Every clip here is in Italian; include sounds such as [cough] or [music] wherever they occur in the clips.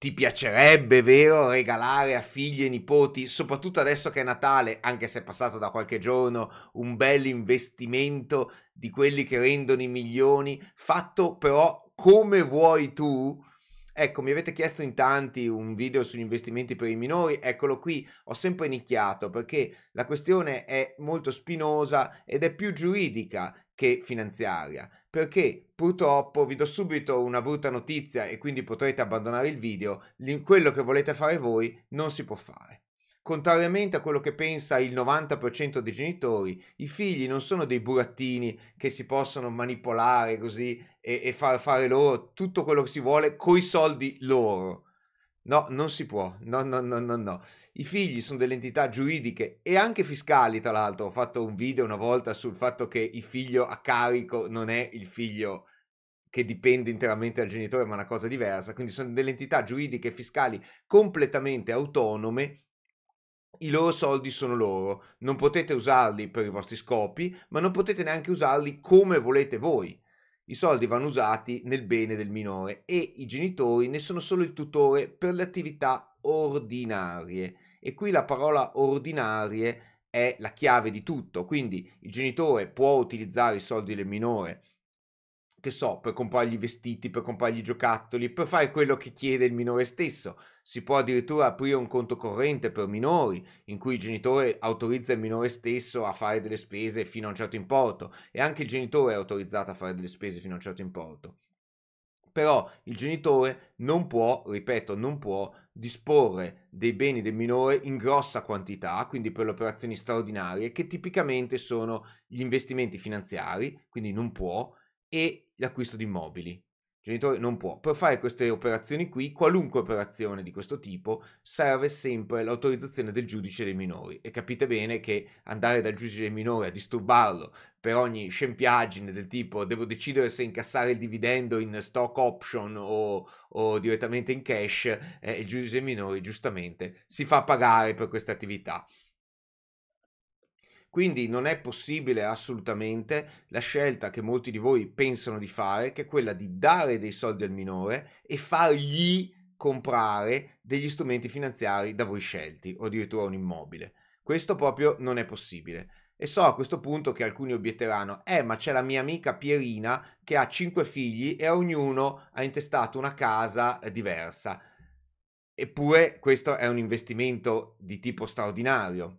ti piacerebbe, vero, regalare a figli e nipoti, soprattutto adesso che è Natale, anche se è passato da qualche giorno, un bel investimento di quelli che rendono i milioni, fatto però come vuoi tu? Ecco, mi avete chiesto in tanti un video sugli investimenti per i minori, eccolo qui, ho sempre nicchiato perché la questione è molto spinosa ed è più giuridica che finanziaria perché purtroppo vi do subito una brutta notizia e quindi potrete abbandonare il video, quello che volete fare voi non si può fare. Contrariamente a quello che pensa il 90% dei genitori, i figli non sono dei burattini che si possono manipolare così e, e far fare loro tutto quello che si vuole coi soldi loro No, non si può. No, no, no, no, no. I figli sono delle entità giuridiche e anche fiscali, tra l'altro. Ho fatto un video una volta sul fatto che il figlio a carico non è il figlio che dipende interamente dal genitore, ma è una cosa diversa. Quindi sono delle entità giuridiche e fiscali completamente autonome. I loro soldi sono loro. Non potete usarli per i vostri scopi, ma non potete neanche usarli come volete voi. I soldi vanno usati nel bene del minore e i genitori ne sono solo il tutore per le attività ordinarie. E qui la parola ordinarie è la chiave di tutto, quindi il genitore può utilizzare i soldi del minore che so, per comprargli vestiti, per comprargli giocattoli, per fare quello che chiede il minore stesso. Si può addirittura aprire un conto corrente per minori, in cui il genitore autorizza il minore stesso a fare delle spese fino a un certo importo e anche il genitore è autorizzato a fare delle spese fino a un certo importo. Però il genitore non può, ripeto, non può disporre dei beni del minore in grossa quantità, quindi per le operazioni straordinarie, che tipicamente sono gli investimenti finanziari, quindi non può, e l'acquisto di immobili. Il genitore non può. Per fare queste operazioni qui, qualunque operazione di questo tipo, serve sempre l'autorizzazione del giudice dei minori. E capite bene che andare dal giudice dei minori a disturbarlo per ogni scempiaggine del tipo devo decidere se incassare il dividendo in stock option o, o direttamente in cash, eh, il giudice dei minori giustamente si fa pagare per queste attività. Quindi non è possibile assolutamente la scelta che molti di voi pensano di fare, che è quella di dare dei soldi al minore e fargli comprare degli strumenti finanziari da voi scelti o addirittura un immobile. Questo proprio non è possibile. E so a questo punto che alcuni obietteranno, eh ma c'è la mia amica Pierina che ha cinque figli e a ognuno ha intestato una casa eh, diversa. Eppure questo è un investimento di tipo straordinario.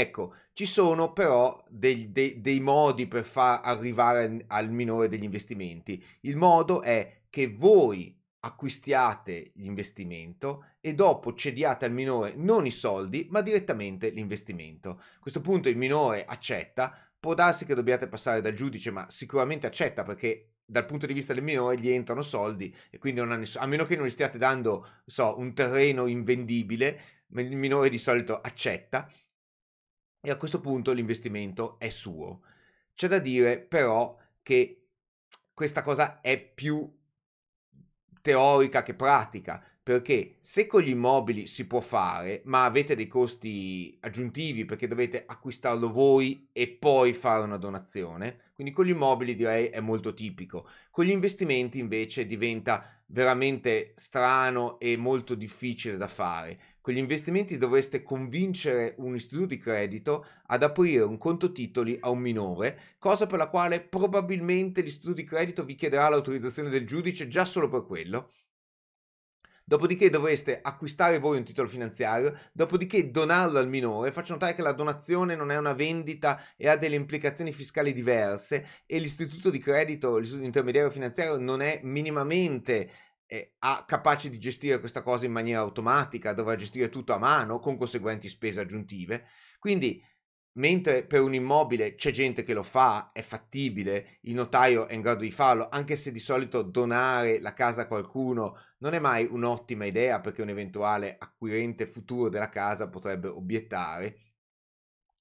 Ecco, ci sono però dei, dei, dei modi per far arrivare al minore degli investimenti. Il modo è che voi acquistiate l'investimento e dopo cediate al minore non i soldi ma direttamente l'investimento. A questo punto il minore accetta, può darsi che dobbiate passare dal giudice ma sicuramente accetta perché dal punto di vista del minore gli entrano soldi e quindi non ha nessuno, a meno che non gli stiate dando so, un terreno invendibile, il minore di solito accetta e a questo punto l'investimento è suo. C'è da dire però che questa cosa è più teorica che pratica, perché se con gli immobili si può fare, ma avete dei costi aggiuntivi perché dovete acquistarlo voi e poi fare una donazione, quindi con gli immobili direi è molto tipico. Con gli investimenti invece diventa veramente strano e molto difficile da fare, con gli investimenti dovreste convincere un istituto di credito ad aprire un conto titoli a un minore, cosa per la quale probabilmente l'istituto di credito vi chiederà l'autorizzazione del giudice già solo per quello. Dopodiché dovreste acquistare voi un titolo finanziario, dopodiché donarlo al minore. Faccio notare che la donazione non è una vendita e ha delle implicazioni fiscali diverse e l'istituto di credito, l'istituto intermediario finanziario non è minimamente eh, a, capace di gestire questa cosa in maniera automatica, dovrà gestire tutto a mano con conseguenti spese aggiuntive. Quindi, mentre per un immobile c'è gente che lo fa, è fattibile, il notaio è in grado di farlo, anche se di solito donare la casa a qualcuno non è mai un'ottima idea perché un eventuale acquirente futuro della casa potrebbe obiettare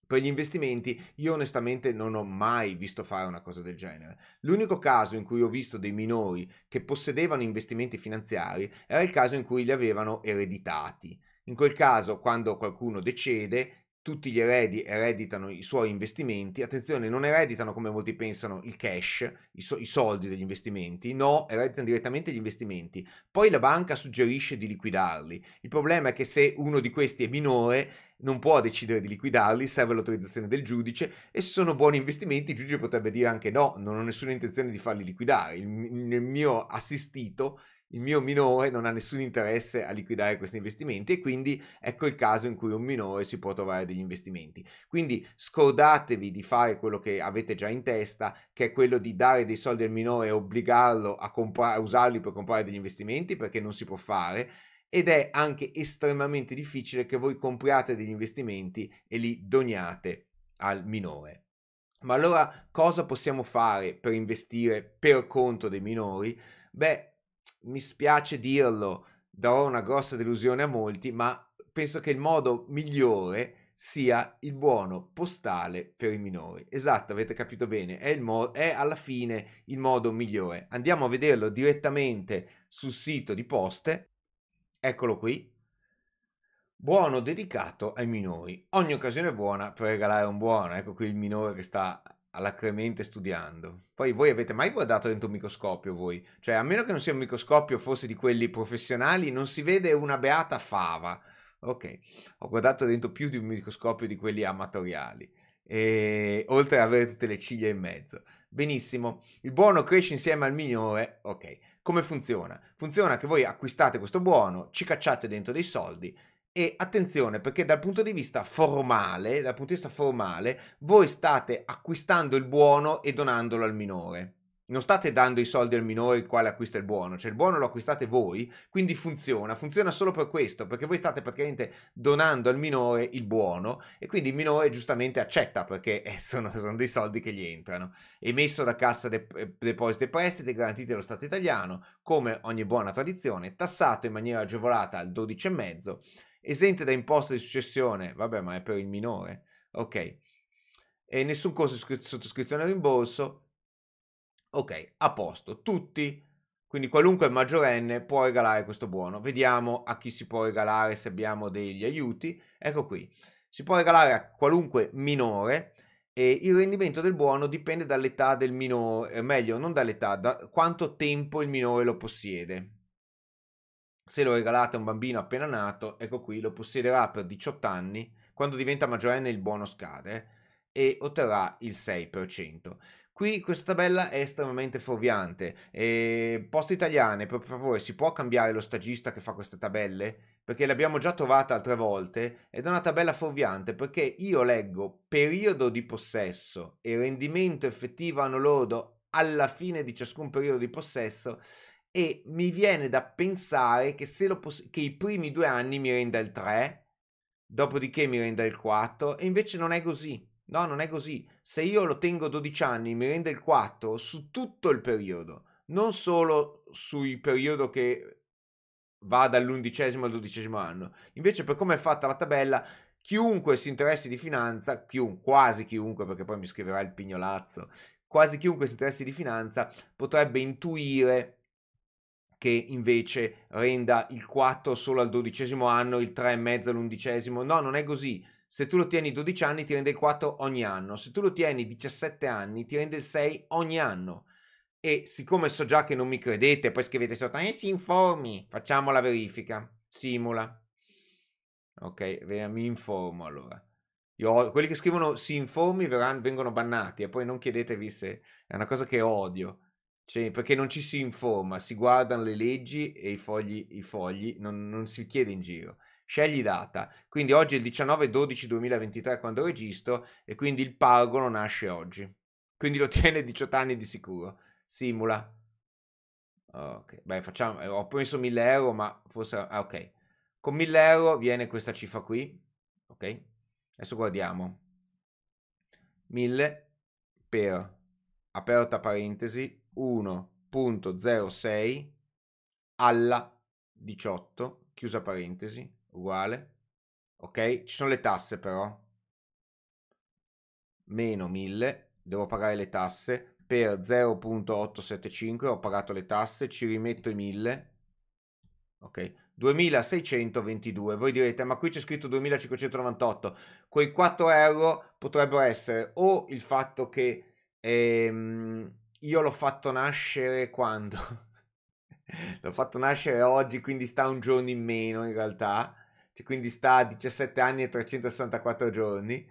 per gli investimenti io onestamente non ho mai visto fare una cosa del genere. L'unico caso in cui ho visto dei minori che possedevano investimenti finanziari era il caso in cui li avevano ereditati. In quel caso, quando qualcuno decede, tutti gli eredi ereditano i suoi investimenti, attenzione, non ereditano come molti pensano il cash, i, so- i, soldi degli investimenti, no, ereditano direttamente gli investimenti. Poi la banca suggerisce di liquidarli. Il problema è che se uno di questi è minore, non può decidere di liquidarli, serve l'autorizzazione del giudice e se sono buoni investimenti il giudice potrebbe dire anche no, non ho nessuna intenzione di farli liquidare. Il, il mio assistito il mio minore non ha nessun interesse a liquidare questi investimenti e quindi ecco il caso in cui un minore si può trovare degli investimenti. Quindi scordatevi di fare quello che avete già in testa, che è quello di dare dei soldi al minore e obbligarlo a, compra- a usarli per comprare degli investimenti perché non si può fare ed è anche estremamente difficile che voi compriate degli investimenti e li doniate al minore. Ma allora cosa possiamo fare per investire per conto dei minori? Beh, mi spiace dirlo, darò una grossa delusione a molti, ma penso che il modo migliore sia il buono postale per i minori. Esatto, avete capito bene, è, mo- è alla fine il modo migliore. Andiamo a vederlo direttamente sul sito di Poste. Eccolo qui. Buono dedicato ai minori. Ogni occasione è buona per regalare un buono. Ecco qui il minore che sta alacremente studiando. Poi voi avete mai guardato dentro un microscopio voi? Cioè, a meno che non sia un microscopio forse di quelli professionali, non si vede una beata fava. Ok, ho guardato dentro più di un microscopio di quelli amatoriali. E... oltre ad avere tutte le ciglia in mezzo. Benissimo, il buono cresce insieme al minore. Ok, come funziona? Funziona che voi acquistate questo buono, ci cacciate dentro dei soldi e attenzione, perché dal punto di vista formale, dal punto di vista formale, voi state acquistando il buono e donandolo al minore. Non state dando i soldi al minore il quale acquista il buono, cioè il buono lo acquistate voi, quindi funziona, funziona solo per questo, perché voi state praticamente donando al minore il buono e quindi il minore giustamente accetta perché eh, sono, sono dei soldi che gli entrano. Emesso da Cassa de, eh, Depositi e Prestiti, garantiti dallo Stato italiano, come ogni buona tradizione, tassato in maniera agevolata al 12,5 esente da imposta di successione, vabbè ma è per il minore, ok, e nessun costo di sottoscrizione a rimborso, ok, a posto, tutti, quindi qualunque maggiorenne può regalare questo buono, vediamo a chi si può regalare se abbiamo degli aiuti, ecco qui, si può regalare a qualunque minore, e il rendimento del buono dipende dall'età del minore, eh, meglio non dall'età, da quanto tempo il minore lo possiede. Se lo regalate a un bambino appena nato, ecco qui, lo possiederà per 18 anni, quando diventa maggiorenne il buono scade eh, e otterrà il 6%. Qui questa tabella è estremamente fuorviante. E poste italiane, per favore, si può cambiare lo stagista che fa queste tabelle? Perché l'abbiamo già trovata altre volte ed è una tabella fuorviante perché io leggo periodo di possesso e rendimento effettivo anno lordo alla fine di ciascun periodo di possesso e mi viene da pensare che, se lo poss- che i primi due anni mi renda il 3, dopodiché mi renda il 4 e invece non è così. No, non è così. Se io lo tengo 12 anni mi rende il 4 su tutto il periodo, non solo sui periodo che va dall'undicesimo al dodicesimo anno. Invece per come è fatta la tabella, chiunque si interessi di finanza, chiun, quasi chiunque, perché poi mi scriverà il pignolazzo, quasi chiunque si interessi di finanza potrebbe intuire che invece renda il 4 solo al dodicesimo anno, il 3 e mezzo all'undicesimo. No, non è così. Se tu lo tieni 12 anni ti rende il 4 ogni anno, se tu lo tieni 17 anni ti rende il 6 ogni anno. E siccome so già che non mi credete, poi scrivete sotto, eh si informi, facciamo la verifica, simula. Ok, mi informo allora. Io, quelli che scrivono si informi verranno, vengono bannati e poi non chiedetevi se è una cosa che odio. Cioè, perché non ci si informa, si guardano le leggi e i fogli, i fogli non, non si chiede in giro. Scegli data. Quindi oggi è il 19-12-2023 quando registro e quindi il pargolo nasce oggi. Quindi lo [laughs] tiene 18 anni di sicuro. Simula. Ok, beh, facciamo. Eh, ho preso 1000 euro, ma forse. Ah, ok. Con 1000 euro viene questa cifra qui. Ok. Adesso guardiamo. 1000 per aperta parentesi 1.06 alla 18, chiusa parentesi, uguale. Ok? Ci sono le tasse però. Meno 1000, devo pagare le tasse. Per 0.875 ho pagato le tasse, ci rimetto i 1000. Ok? 2622. Voi direte, ma qui c'è scritto 2598. Quei 4 euro potrebbero essere o il fatto che... Ehm, io l'ho fatto nascere quando? [laughs] l'ho fatto nascere oggi, quindi sta un giorno in meno in realtà, cioè, quindi sta a 17 anni e 364 giorni,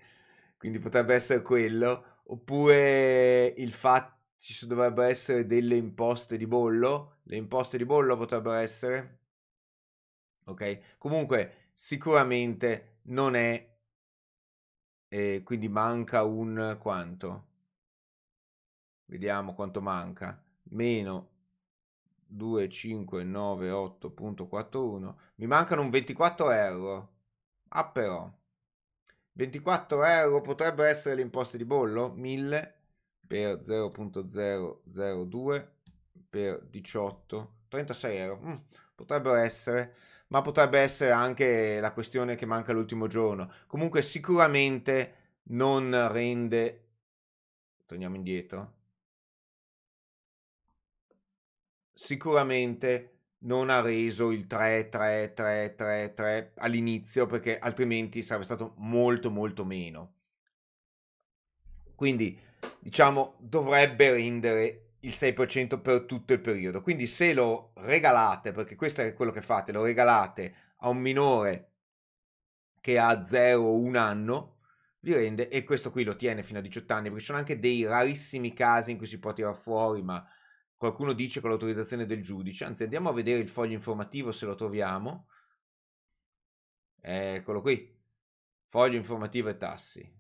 quindi potrebbe essere quello, oppure il fatto ci dovrebbero essere delle imposte di bollo, le imposte di bollo potrebbero essere, ok? Comunque sicuramente non è, eh, quindi manca un quanto? vediamo quanto manca, meno 2598.41, mi mancano un 24 euro. Ah però, 24 euro potrebbero essere le imposte di bollo, 1000 per 0.002 per 18, 36 euro, mm, potrebbero essere, ma potrebbe essere anche la questione che manca l'ultimo giorno. Comunque sicuramente non rende, torniamo indietro, sicuramente non ha reso il 3-3-3-3-3 all'inizio perché altrimenti sarebbe stato molto molto meno. Quindi diciamo dovrebbe rendere il 6% per tutto il periodo. Quindi se lo regalate, perché questo è quello che fate, lo regalate a un minore che ha 0 o 1 anno, vi rende e questo qui lo tiene fino a 18 anni perché ci sono anche dei rarissimi casi in cui si può tirare fuori, ma Qualcuno dice con l'autorizzazione del giudice, anzi andiamo a vedere il foglio informativo se lo troviamo. Eccolo qui, foglio informativo e tassi.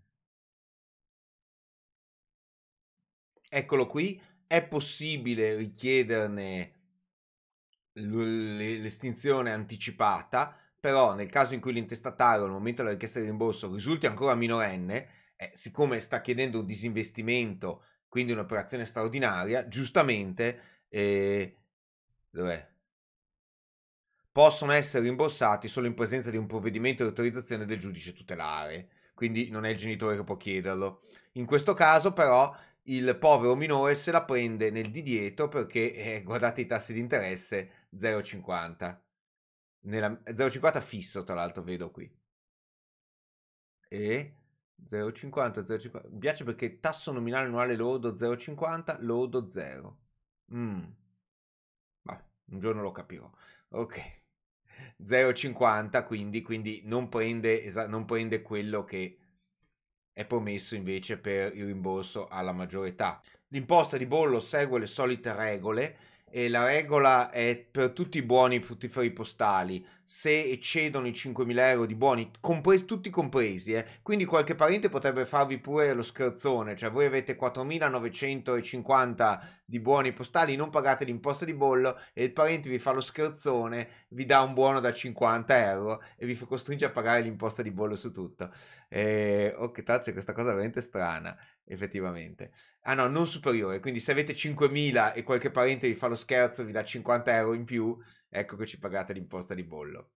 Eccolo qui, è possibile richiederne l'estinzione anticipata, però nel caso in cui l'intestatario al momento della richiesta di rimborso risulti ancora minorenne, eh, siccome sta chiedendo un disinvestimento quindi un'operazione straordinaria, giustamente eh, possono essere rimborsati solo in presenza di un provvedimento di autorizzazione del giudice tutelare, quindi non è il genitore che può chiederlo. In questo caso però il povero minore se la prende nel di dietro perché eh, guardate i tassi di interesse 0,50. Nella, 0,50 fisso tra l'altro vedo qui. E 0,50, 0,50. Mi piace perché tasso nominale annuale lordo 0,50, lodo 0. Mm. Vabbè, un giorno lo capirò. Ok. 0,50 quindi, quindi non, prende, non prende quello che è promesso invece per il rimborso alla maggiore età. L'imposta di bollo segue le solite regole e la regola è per tutti i buoni fruttiferi postali se eccedono i 5.000 euro di buoni, compres- tutti compresi, eh. quindi qualche parente potrebbe farvi pure lo scherzone, cioè voi avete 4.950 di buoni postali, non pagate l'imposta di bollo e il parente vi fa lo scherzone, vi dà un buono da 50 euro e vi costringe a pagare l'imposta di bollo su tutto. Eh, oh, che tazza, questa cosa è veramente strana effettivamente. Ah no, non superiore, quindi se avete 5.000 e qualche parente vi fa lo scherzo, vi dà 50 euro in più, ecco che ci pagate l'imposta di bollo.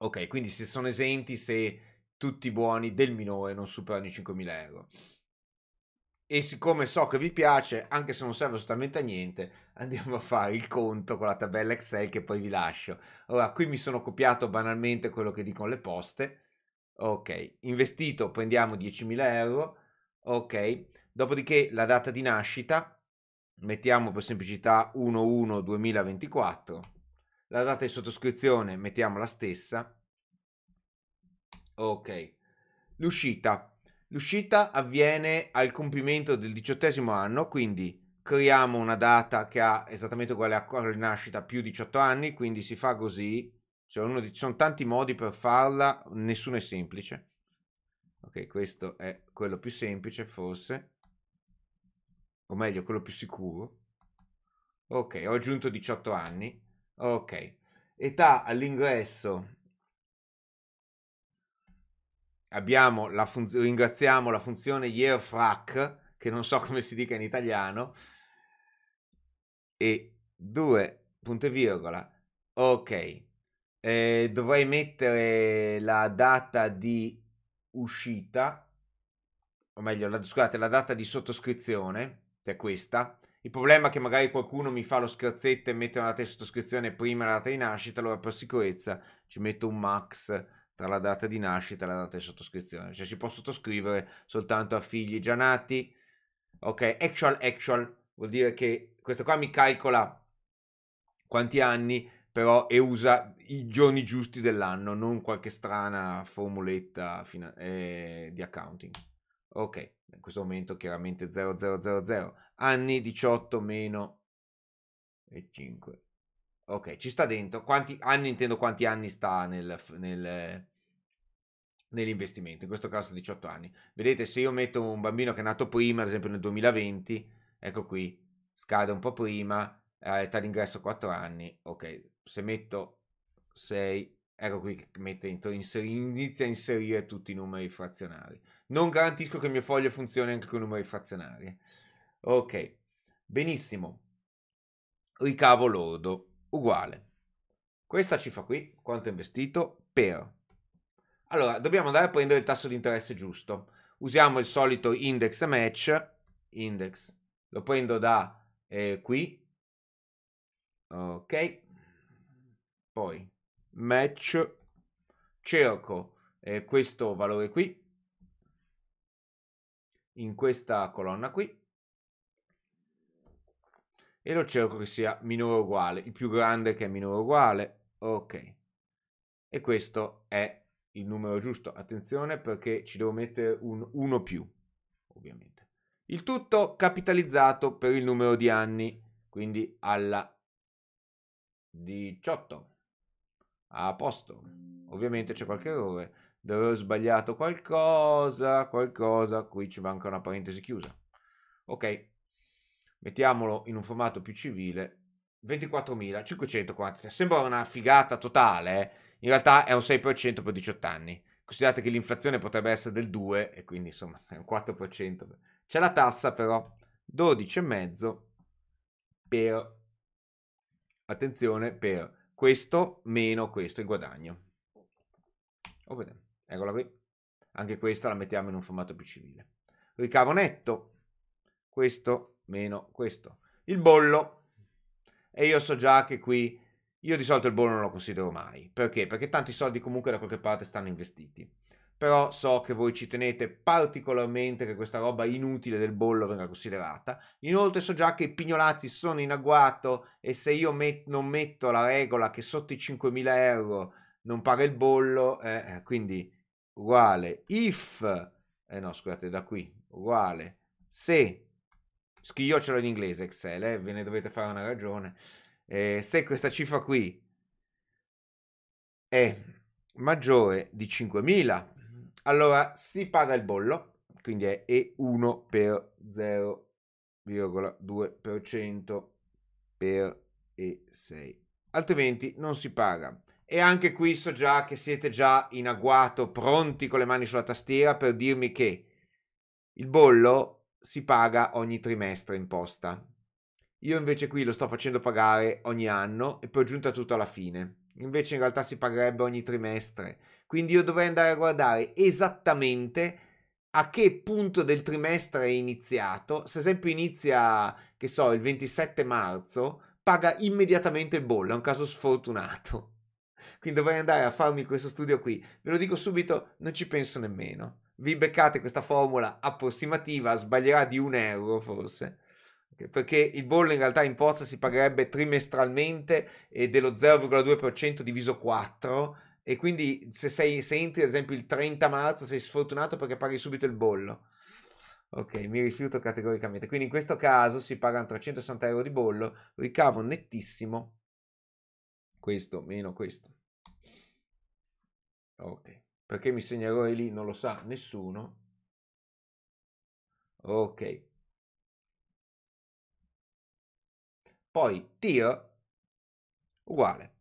Ok, quindi se sono esenti se tutti i buoni del minore non superano i 5.000 euro. E siccome so che vi piace, anche se non serve assolutamente a niente, andiamo a fare il conto con la tabella Excel che poi vi lascio. Ora, qui mi sono copiato banalmente quello che dicono le poste. Ok, investito prendiamo 10.000 euro, ok? Dopodiché la data di nascita, mettiamo per semplicità 1-1-2024, la data di sottoscrizione mettiamo la stessa, ok? L'uscita. L'uscita avviene al compimento del diciottesimo anno, quindi creiamo una data che ha esattamente uguale a quella di nascita più 18 anni, quindi si fa così, ci sono tanti modi per farla, nessuno è semplice ok questo è quello più semplice forse o meglio quello più sicuro ok ho aggiunto 18 anni ok età all'ingresso abbiamo la funzione ringraziamo la funzione year frac che non so [laughs] come si dica in italiano e 2 punto e virgola ok eh, dovrei mettere la data di uscita, o meglio, la, scusate, la data di sottoscrizione, che è questa. Il problema è che magari qualcuno mi fa lo scherzetto e mette una data di sottoscrizione prima della data di nascita, allora per sicurezza ci metto un max tra la data di nascita e la data di sottoscrizione. Cioè si può sottoscrivere soltanto a figli già nati. Ok, actual, actual, vuol dire che questo qua mi calcola quanti anni però e usa i giorni giusti dell'anno, non qualche strana formuletta fino, eh, di accounting. Ok, in questo momento chiaramente 0000, anni 18 meno e 5. Ok, ci sta dentro. Quanti anni intendo quanti anni sta nel, nel, nell'investimento, in questo caso 18 anni. Vedete, se io metto un bambino che è nato prima, ad esempio nel 2020, ecco qui, scade un po' prima, eh, età d'ingresso 4 anni, ok, se metto 6, ecco qui che mette, inizia a inserire tutti i numeri frazionari. Non garantisco che il mio foglio funzioni anche con i numeri frazionari. Eh. Ok, benissimo. Ricavo lordo, uguale. Questa ci fa qui quanto è investito per. Allora, dobbiamo andare a prendere il tasso di interesse giusto. Usiamo il solito index match, index, lo prendo da eh, qui, ok, poi match, cerco eh, questo valore qui, in questa colonna qui, e lo cerco che sia minore o uguale, il più grande che è minore o uguale, ok. E questo è il numero giusto, attenzione perché ci devo mettere un 1 più, ovviamente. Il tutto capitalizzato per il numero di anni, quindi alla 18. Ah, a posto. Ovviamente c'è qualche errore, dove ho sbagliato qualcosa, qualcosa, qui ci manca una parentesi chiusa. Ok, mettiamolo in un formato più civile, 24.540, cioè, sembra una figata totale, eh? in realtà è un 6% per 18 anni. Considerate che l'inflazione potrebbe essere del 2 e quindi insomma è un 4%. C'è la tassa però 12,5 per attenzione per questo meno questo il guadagno. Oh, eccola qui. Anche questa la mettiamo in un formato più civile. Ricavo netto, questo meno questo. Il bollo, e io so già che qui, io di solito il bollo non lo considero mai. Perché? Perché tanti soldi comunque da qualche parte stanno investiti però so che voi ci tenete particolarmente che questa roba inutile del bollo venga considerata. Inoltre so già che i pignolazzi sono in agguato e se io met- non metto la regola che sotto i 5.000 euro non paga il bollo, eh, eh, quindi uguale if, eh no scusate da qui, uguale se, io ce l'ho in inglese Excel, eh, ve ne dovete fare una ragione, eh, se questa cifra qui è maggiore di 5.000 allora si paga il bollo, quindi è E1 per 0,2% per E6. Altrimenti non si paga. E anche qui so già che siete già in agguato, pronti con le mani sulla tastiera per dirmi che il bollo si paga ogni trimestre in posta. Io invece qui lo sto facendo pagare ogni anno e poi giunta tutto alla fine. Invece in realtà si pagherebbe ogni trimestre quindi io dovrei andare a guardare esattamente a che punto del trimestre è iniziato. Se esempio inizia, che so, il 27 marzo, paga immediatamente il bollo, è un caso sfortunato. [laughs] Quindi dovrei andare a farmi questo studio qui. Ve lo dico subito, non ci penso nemmeno. Vi beccate questa formula approssimativa, sbaglierà di un euro forse perché il bollo in realtà in posta si pagherebbe trimestralmente e dello 0,2% diviso 4 e quindi se, sei, se entri ad esempio il 30 marzo sei sfortunato perché paghi subito il bollo. Ok, mi rifiuto categoricamente. Quindi in questo caso si pagano 360 euro di bollo, ricavo nettissimo questo meno questo. Ok, perché mi segna lì non lo sa nessuno. Ok. Poi tiro uguale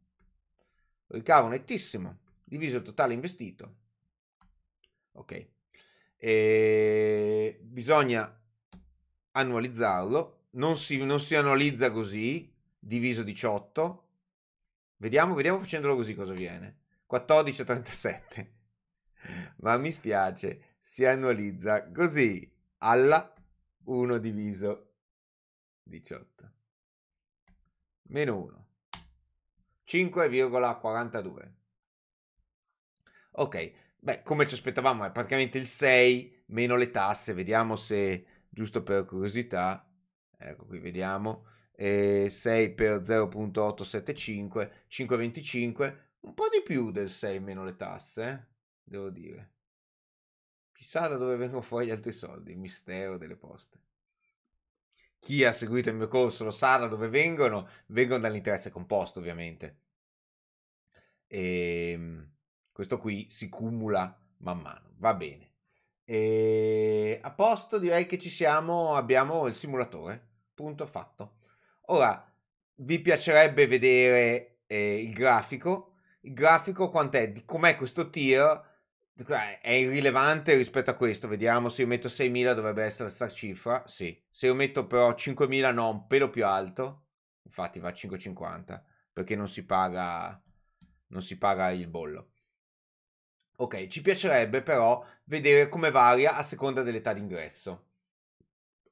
ricavo nettissimo diviso il totale investito ok e bisogna annualizzarlo non si, non si annualizza così diviso 18 vediamo vediamo facendolo così cosa viene 14 37 [laughs] ma mi spiace si annualizza così alla 1 diviso 18 meno 1 5,42. Ok, beh, come ci aspettavamo, è praticamente il 6 meno le tasse. Vediamo se, giusto per curiosità, ecco qui vediamo, eh, 6 per 0.875, 5,25, un po' di più del 6 meno le tasse, eh, devo dire. Chissà da dove vengono fuori gli altri soldi, il mistero delle poste chi ha seguito il mio corso lo sa da dove vengono, vengono dall'interesse composto ovviamente. E ehm, questo qui si cumula man mano, va bene. E ehm, a posto direi che ci siamo, abbiamo il simulatore, punto fatto. Ora, vi piacerebbe vedere eh, il grafico, il grafico quant'è, di com'è questo tier Ah, è irrilevante rispetto a questo. Vediamo se io metto 6.000 dovrebbe essere sta cifra. Sì. Se io metto però 5.000 no, un pelo più alto. Infatti va a 5.50 perché non si paga non si paga il bollo. Ok, ci piacerebbe però vedere come varia a seconda dell'età d'ingresso.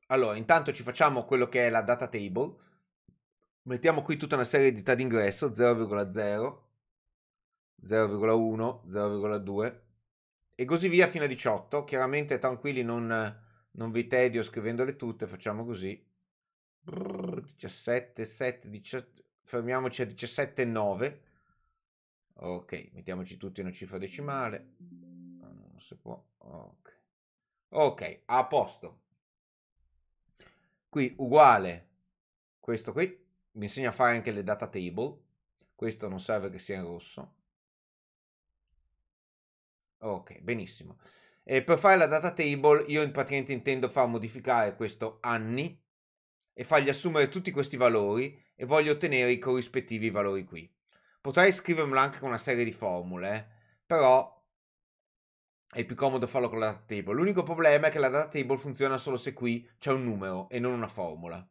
Allora, intanto ci facciamo quello che è la data table. Mettiamo qui tutta una serie di età d'ingresso 0,0 0,1, 0,2, e così via fino a 18. Chiaramente tranquilli, non, non vi tedio scrivendole tutte, facciamo così. 17, 7, 18, fermiamoci a 17, 9. Ok, mettiamoci tutti una cifra decimale. Ah, non si può. Ok, okay a posto. Qui uguale questo qui. Mi insegna a fare anche le data table. Questo non serve che sia in rosso. Ok, benissimo. E per fare la data table io in praticamente intendo far modificare questo anni e fargli assumere tutti questi valori e voglio ottenere i corrispettivi valori qui. Potrei scrivermelo anche con una serie di formule, eh, però è più comodo farlo con la data table. L'unico problema è che la data table funziona solo se qui c'è un numero e non una formula.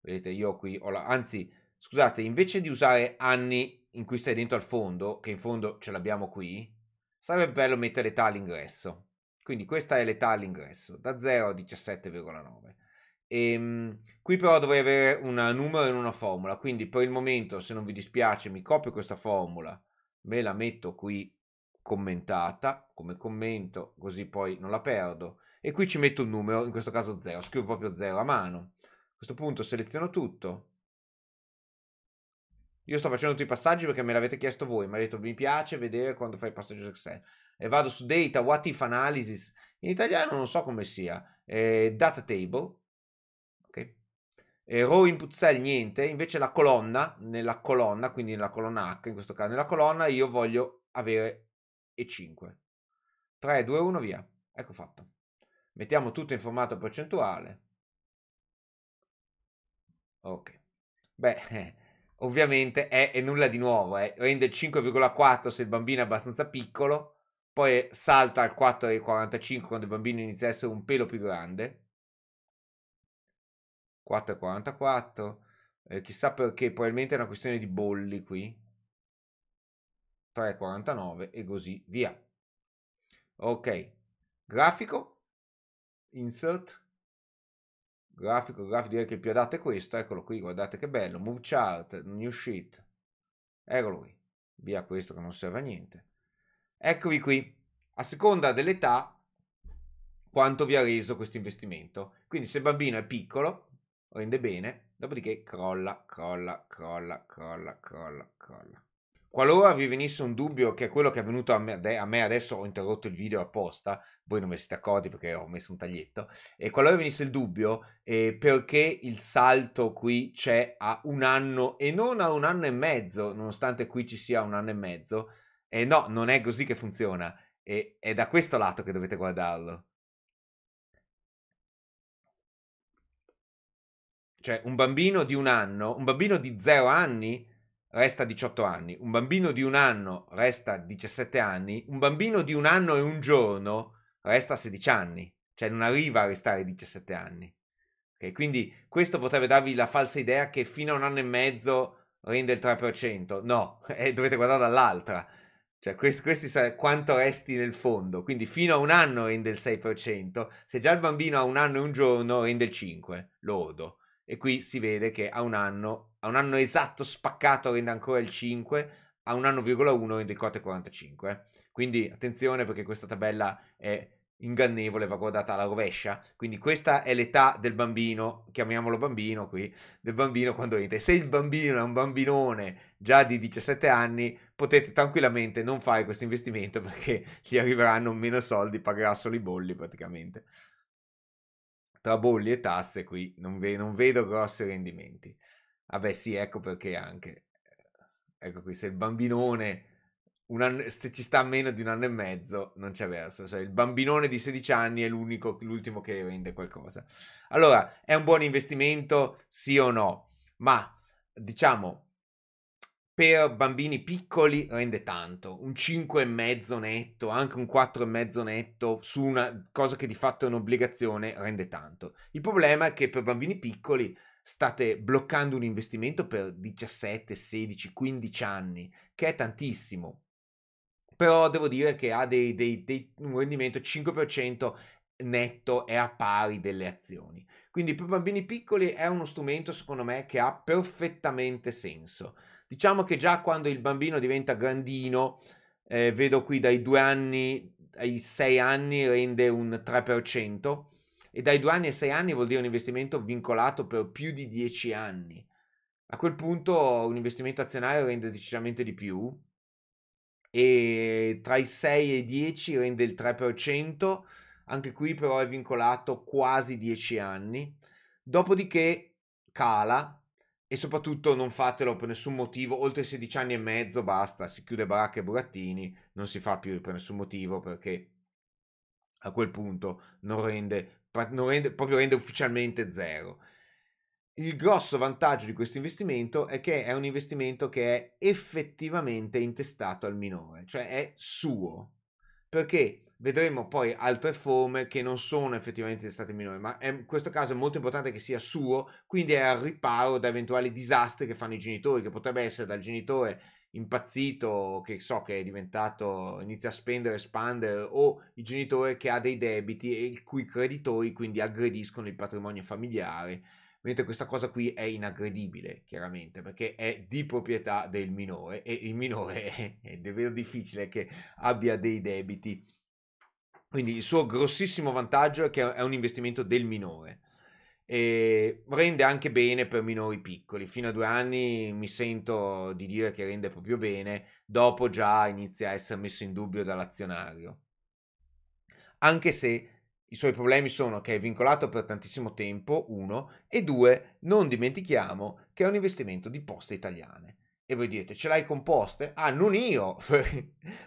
Vedete, io qui ho la... Anzi, scusate, invece di usare anni in cui stai dentro al fondo, che in fondo ce l'abbiamo qui, Sarebbe bello mettere l'età all'ingresso. Quindi questa è l'età all'ingresso, da 0 a 17,9. E, ehm, qui però dovrei avere un numero in una formula, quindi per il momento, se non vi dispiace, mi copio questa formula, me la metto qui commentata, come commento, così poi non la perdo. E qui ci metto un numero, in questo caso 0, scrivo proprio 0 a mano. A questo punto seleziono tutto, io sto facendo tutti i passaggi perché me l'avete chiesto voi, mi ha detto mi piace vedere quando fai passaggio su Excel. E vado su data, what if analysis, in italiano non so come sia, eh, data table, ok? E row input cell niente, invece la colonna, nella colonna, quindi nella colonna H in questo caso, nella colonna io voglio avere E5. 3, 2, 1, via. Ecco fatto. Mettiamo tutto in formato percentuale. Ok. Beh, eh, ovviamente è, è nulla di nuovo, eh. rende 5,4 se il bambino è abbastanza piccolo, poi salta al 4,45 quando il bambino inizia a essere un pelo più grande. 4,44, eh, chissà perché, probabilmente è una questione di bolli qui. 3,49 e così via. Ok, grafico, insert grafico, grafico direi che il più adatto è questo, eccolo qui, guardate che bello, move chart, new sheet, eccolo qui, via questo che non serve a niente. Eccovi qui, a seconda dell'età quanto vi ha reso questo investimento. Quindi se il bambino è piccolo, rende bene, dopodiché crolla, crolla, crolla, crolla, crolla, crolla. Qualora vi venisse un dubbio che è quello che è venuto a me, a me, adesso, ho interrotto il video apposta, voi non vi siete accorti perché ho messo un taglietto, e qualora venisse il dubbio eh, perché il salto qui c'è a un anno e non a un anno e mezzo, nonostante qui ci sia un anno e mezzo, eh, no, non è così che funziona, e è da questo lato che dovete guardarlo. Cioè, un bambino di un anno, un bambino di zero anni resta 18 anni, un bambino di un anno resta 17 anni, un bambino di un anno e un giorno resta 16 anni, cioè non arriva a restare 17 anni. Okay? Quindi questo potrebbe darvi la falsa idea che fino a un anno e mezzo rende il 3%, no, [laughs] eh, dovete guardare dall'altra, cioè questi, questi saranno quanto resti nel fondo, quindi fino a un anno rende il 6%, se già il bambino ha un anno e un giorno rende il 5%, lodo. E qui si vede che a un anno a un anno esatto spaccato rende ancora il 5, a un anno virgola 1 rende il 4,45. Eh. Quindi attenzione perché questa tabella è ingannevole, va guardata alla rovescia. Quindi questa è l'età del bambino, chiamiamolo bambino qui, del bambino quando entra. se il bambino è un bambinone già di 17 anni, potete tranquillamente non fare questo investimento perché [laughs] gli arriveranno meno soldi, pagherà solo i bolli praticamente. Tra bolli e tasse qui non, ve- non vedo grossi rendimenti. Vabbè, ah, sì, ecco perché anche. Eh, ecco qui, se il bambinone anno, se ci sta a meno di un anno e mezzo, non c'è verso. Cioè, il bambinone di 16 anni è l'ultimo che rende qualcosa. Allora, è un buon investimento, sì o no? Ma, diciamo, per bambini piccoli rende tanto. Un 5,5 netto, anche un 4,5 netto su una cosa che di fatto è un'obbligazione rende tanto. Il problema è che per bambini piccoli state bloccando un investimento per 17, 16, 15 anni, che è tantissimo. Però devo dire che ha dei, dei, dei, un rendimento 5% netto e a pari delle azioni. Quindi per bambini piccoli è uno strumento secondo me che ha perfettamente senso. Diciamo che già quando il bambino diventa grandino, eh, vedo qui dai due anni ai sei anni rende un 3%, e dai due anni ai sei anni vuol dire un investimento vincolato per più di dieci anni. A quel punto un investimento azionario rende decisamente di più e tra i 6 e i 10 rende il 3%, anche qui però è vincolato quasi 10 anni, dopodiché cala e soprattutto non fatelo per nessun motivo, oltre i 16 anni e mezzo basta, si chiude baracca e burattini, non si fa più per nessun motivo perché a quel punto non rende rende, proprio rende ufficialmente zero. Il grosso vantaggio di questo investimento è che è un investimento che è effettivamente intestato al minore, cioè è suo, perché vedremo poi altre forme che non sono effettivamente intestate al minore, ma è, in questo caso è molto importante che sia suo, quindi è al riparo da eventuali disastri che fanno i genitori, che potrebbe essere dal genitore impazzito che so che è diventato inizia a spendere, espandere o il genitore che ha dei debiti e i cui creditori quindi aggrediscono il patrimonio familiare. Mentre questa cosa qui è inaggredibile, chiaramente, perché è di proprietà del minore e il minore è, [laughs] è davvero difficile che abbia dei debiti. Quindi il suo grossissimo vantaggio è che è un investimento del minore e rende anche bene per minori piccoli. Fino a due anni mi sento di dire che rende proprio bene, dopo già inizia a essere messo in dubbio dall'azionario. Anche se i suoi problemi sono che è vincolato per tantissimo tempo, uno, e due, non dimentichiamo che è un investimento di poste italiane. E voi direte, ce l'hai con poste? Ah, non io! [laughs]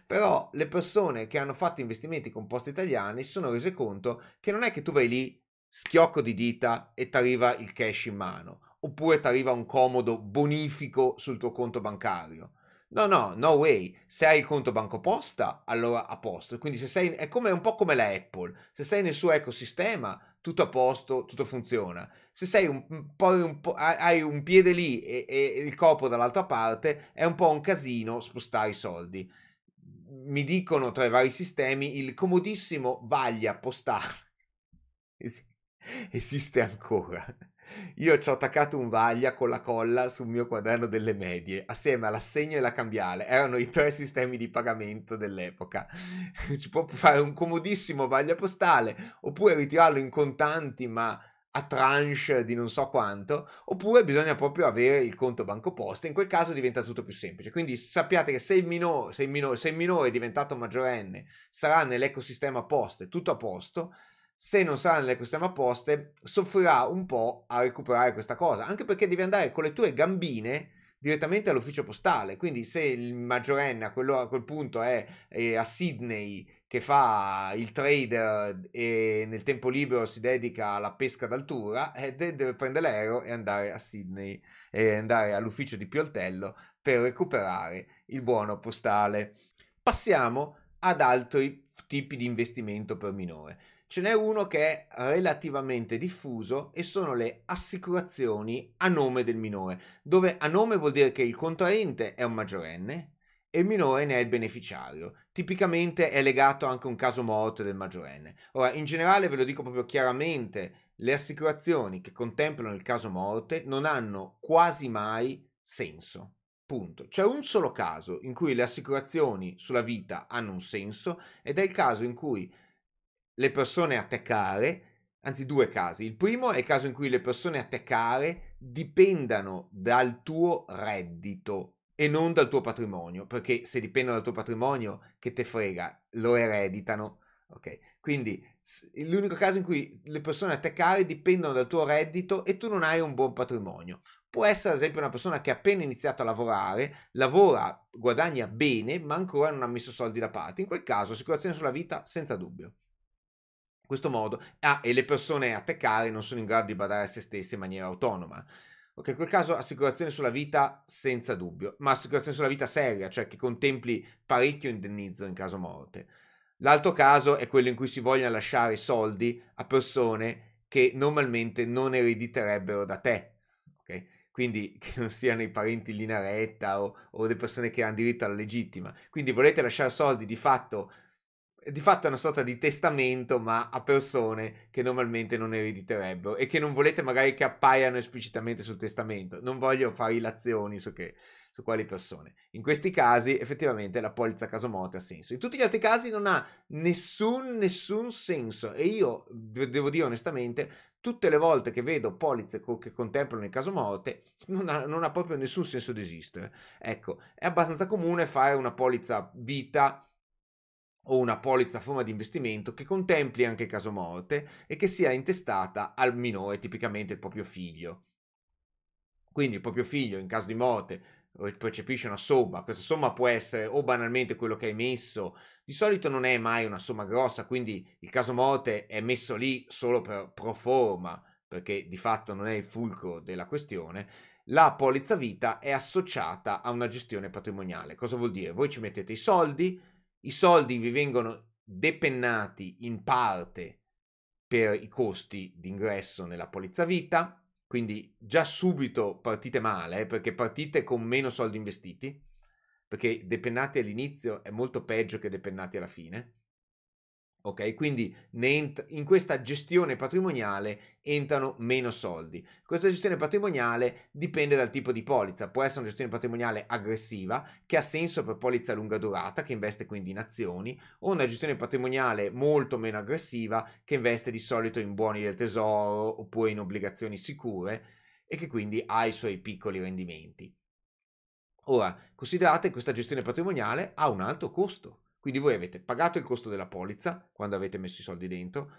Però le persone che hanno fatto investimenti con poste italiane si sono rese conto che non è che tu vai lì schiocco di dita e ti arriva il cash in mano, oppure ti arriva un comodo bonifico sul tuo conto bancario. No, no, no way. Se hai il conto bancoposta, allora a posto. Quindi se sei, è, come, è un po' come la Apple. Se sei nel suo ecosistema, tutto a posto, tutto funziona. Se sei un, un po', un po', hai un piede lì e, e il corpo dall'altra parte, è un po' un casino spostare i soldi. Mi dicono tra i vari sistemi il comodissimo vaglia postare. [laughs] esiste ancora. Io ci ho attaccato un vaglia con la colla sul mio quaderno delle medie, assieme all'assegno e la cambiale. Erano i tre sistemi di pagamento dell'epoca. [laughs] si può fare un comodissimo vaglia postale, oppure ritirarlo in contanti, ma a tranche di non so quanto, oppure bisogna proprio avere il conto banco bancoposta, in quel caso diventa tutto più semplice. Quindi sappiate che se il minore, se il minore, se il minore è diventato maggiorenne, sarà nell'ecosistema poste tutto a posto, se non sarà le questioni soffrirà un po' a recuperare questa cosa, anche perché devi andare con le tue gambine direttamente all'ufficio postale, quindi se il maggiorenne a, quello, a quel punto è, è a Sydney che fa il trader e nel tempo libero si dedica alla pesca d'altura eh, deve prendere l'aereo e andare a Sydney e andare all'ufficio di Pioltello per recuperare il buono postale. Passiamo ad altri tipi di investimento per minore. Ce n'è uno che è relativamente diffuso e sono le assicurazioni a nome del minore, dove a nome vuol dire che il contraente è un maggiorenne e il minore ne è il beneficiario. Tipicamente è legato anche a un caso morto del maggiorenne. Ora, in generale ve lo dico proprio chiaramente, le assicurazioni che contemplano il caso morte non hanno quasi mai senso. Punto. C'è un solo caso in cui le assicurazioni sulla vita hanno un senso ed è il caso in cui le persone a te care, anzi due casi. Il primo è il caso in cui le persone a te care dipendano dal tuo reddito e non dal tuo patrimonio, perché se dipendono dal tuo patrimonio, che te frega, lo ereditano. Ok, quindi l'unico caso in cui le persone a te care dipendono dal tuo reddito e tu non hai un buon patrimonio. Può essere ad esempio una persona che ha appena iniziato a lavorare, lavora, guadagna bene, ma ancora non ha messo soldi da parte. In quel caso, assicurazione sulla vita senza dubbio questo modo ah, e le persone a te care non sono in grado di badare a se stesse in maniera autonoma. Ok, in quel caso assicurazione sulla vita senza dubbio, ma assicurazione sulla vita seria, cioè che contempli parecchio indennizzo in caso morte. L'altro caso è quello in cui si vogliono lasciare soldi a persone che normalmente non erediterebbero da te. Okay? Quindi [laughs] che non siano i parenti in linea retta o, o le persone che hanno diritto alla legittima. Quindi volete lasciare soldi di fatto di fatto è una sorta di testamento, ma a persone che normalmente non erediterebbero e che non volete magari che appaiano esplicitamente sul testamento. Non voglio fare ilazioni su, su quali persone. In questi casi, effettivamente, la polizza caso morte ha senso. In tutti gli altri casi non ha nessun, nessun senso. E io devo dire onestamente, tutte le volte che vedo polizze co- che contemplano il caso morte, non ha, non ha proprio nessun senso di esistere. Ecco, è abbastanza comune fare una polizza vita o una polizza a forma di investimento che contempli anche il caso morte e che sia intestata al minore, tipicamente il proprio figlio. Quindi il proprio figlio in caso di morte eh, percepisce una somma, questa somma può essere o banalmente quello che hai messo, di solito non è mai una somma grossa, quindi il caso morte è messo lì solo per pro forma, perché di fatto non è il fulcro della questione, la polizza vita è associata a una gestione patrimoniale. Cosa vuol dire? Voi ci mettete i soldi, i soldi vi vengono depennati in parte per i costi d'ingresso nella polizza vita, quindi già subito partite male eh, perché partite con meno soldi investiti, perché depennati all'inizio è molto peggio che depennati alla fine ok? Quindi in questa gestione patrimoniale entrano meno soldi. Questa gestione patrimoniale dipende dal tipo di polizza, può essere una gestione patrimoniale aggressiva che ha senso per polizza a lunga durata che investe quindi in azioni o una gestione patrimoniale molto meno aggressiva che investe di solito in buoni del tesoro oppure in obbligazioni sicure e che quindi ha i suoi piccoli rendimenti. Ora, considerate che questa gestione patrimoniale ha un alto costo quindi voi avete pagato il costo della polizza quando avete messo i soldi dentro,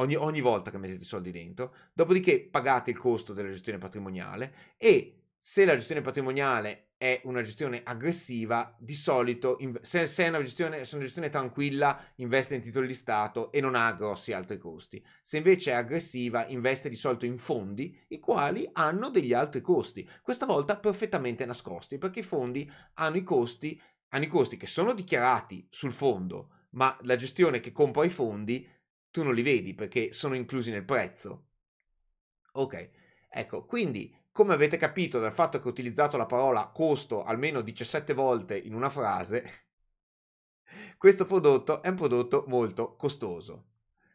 ogni, ogni volta che mettete i soldi dentro, dopodiché pagate il costo della gestione patrimoniale e se la gestione patrimoniale è una gestione aggressiva, di solito, se, se, è una gestione, se, è una gestione, tranquilla, investe in titoli di Stato e non ha grossi altri costi. Se invece è aggressiva, investe di solito in fondi, i quali hanno degli altri costi, questa volta perfettamente nascosti, perché i fondi hanno i costi hanno i costi che sono dichiarati sul fondo, ma la gestione che compra i fondi tu non li vedi perché sono inclusi nel prezzo. Ok, ecco, quindi come avete capito dal fatto che ho utilizzato la parola costo almeno 17 volte in una frase, [laughs] questo prodotto è un prodotto molto costoso.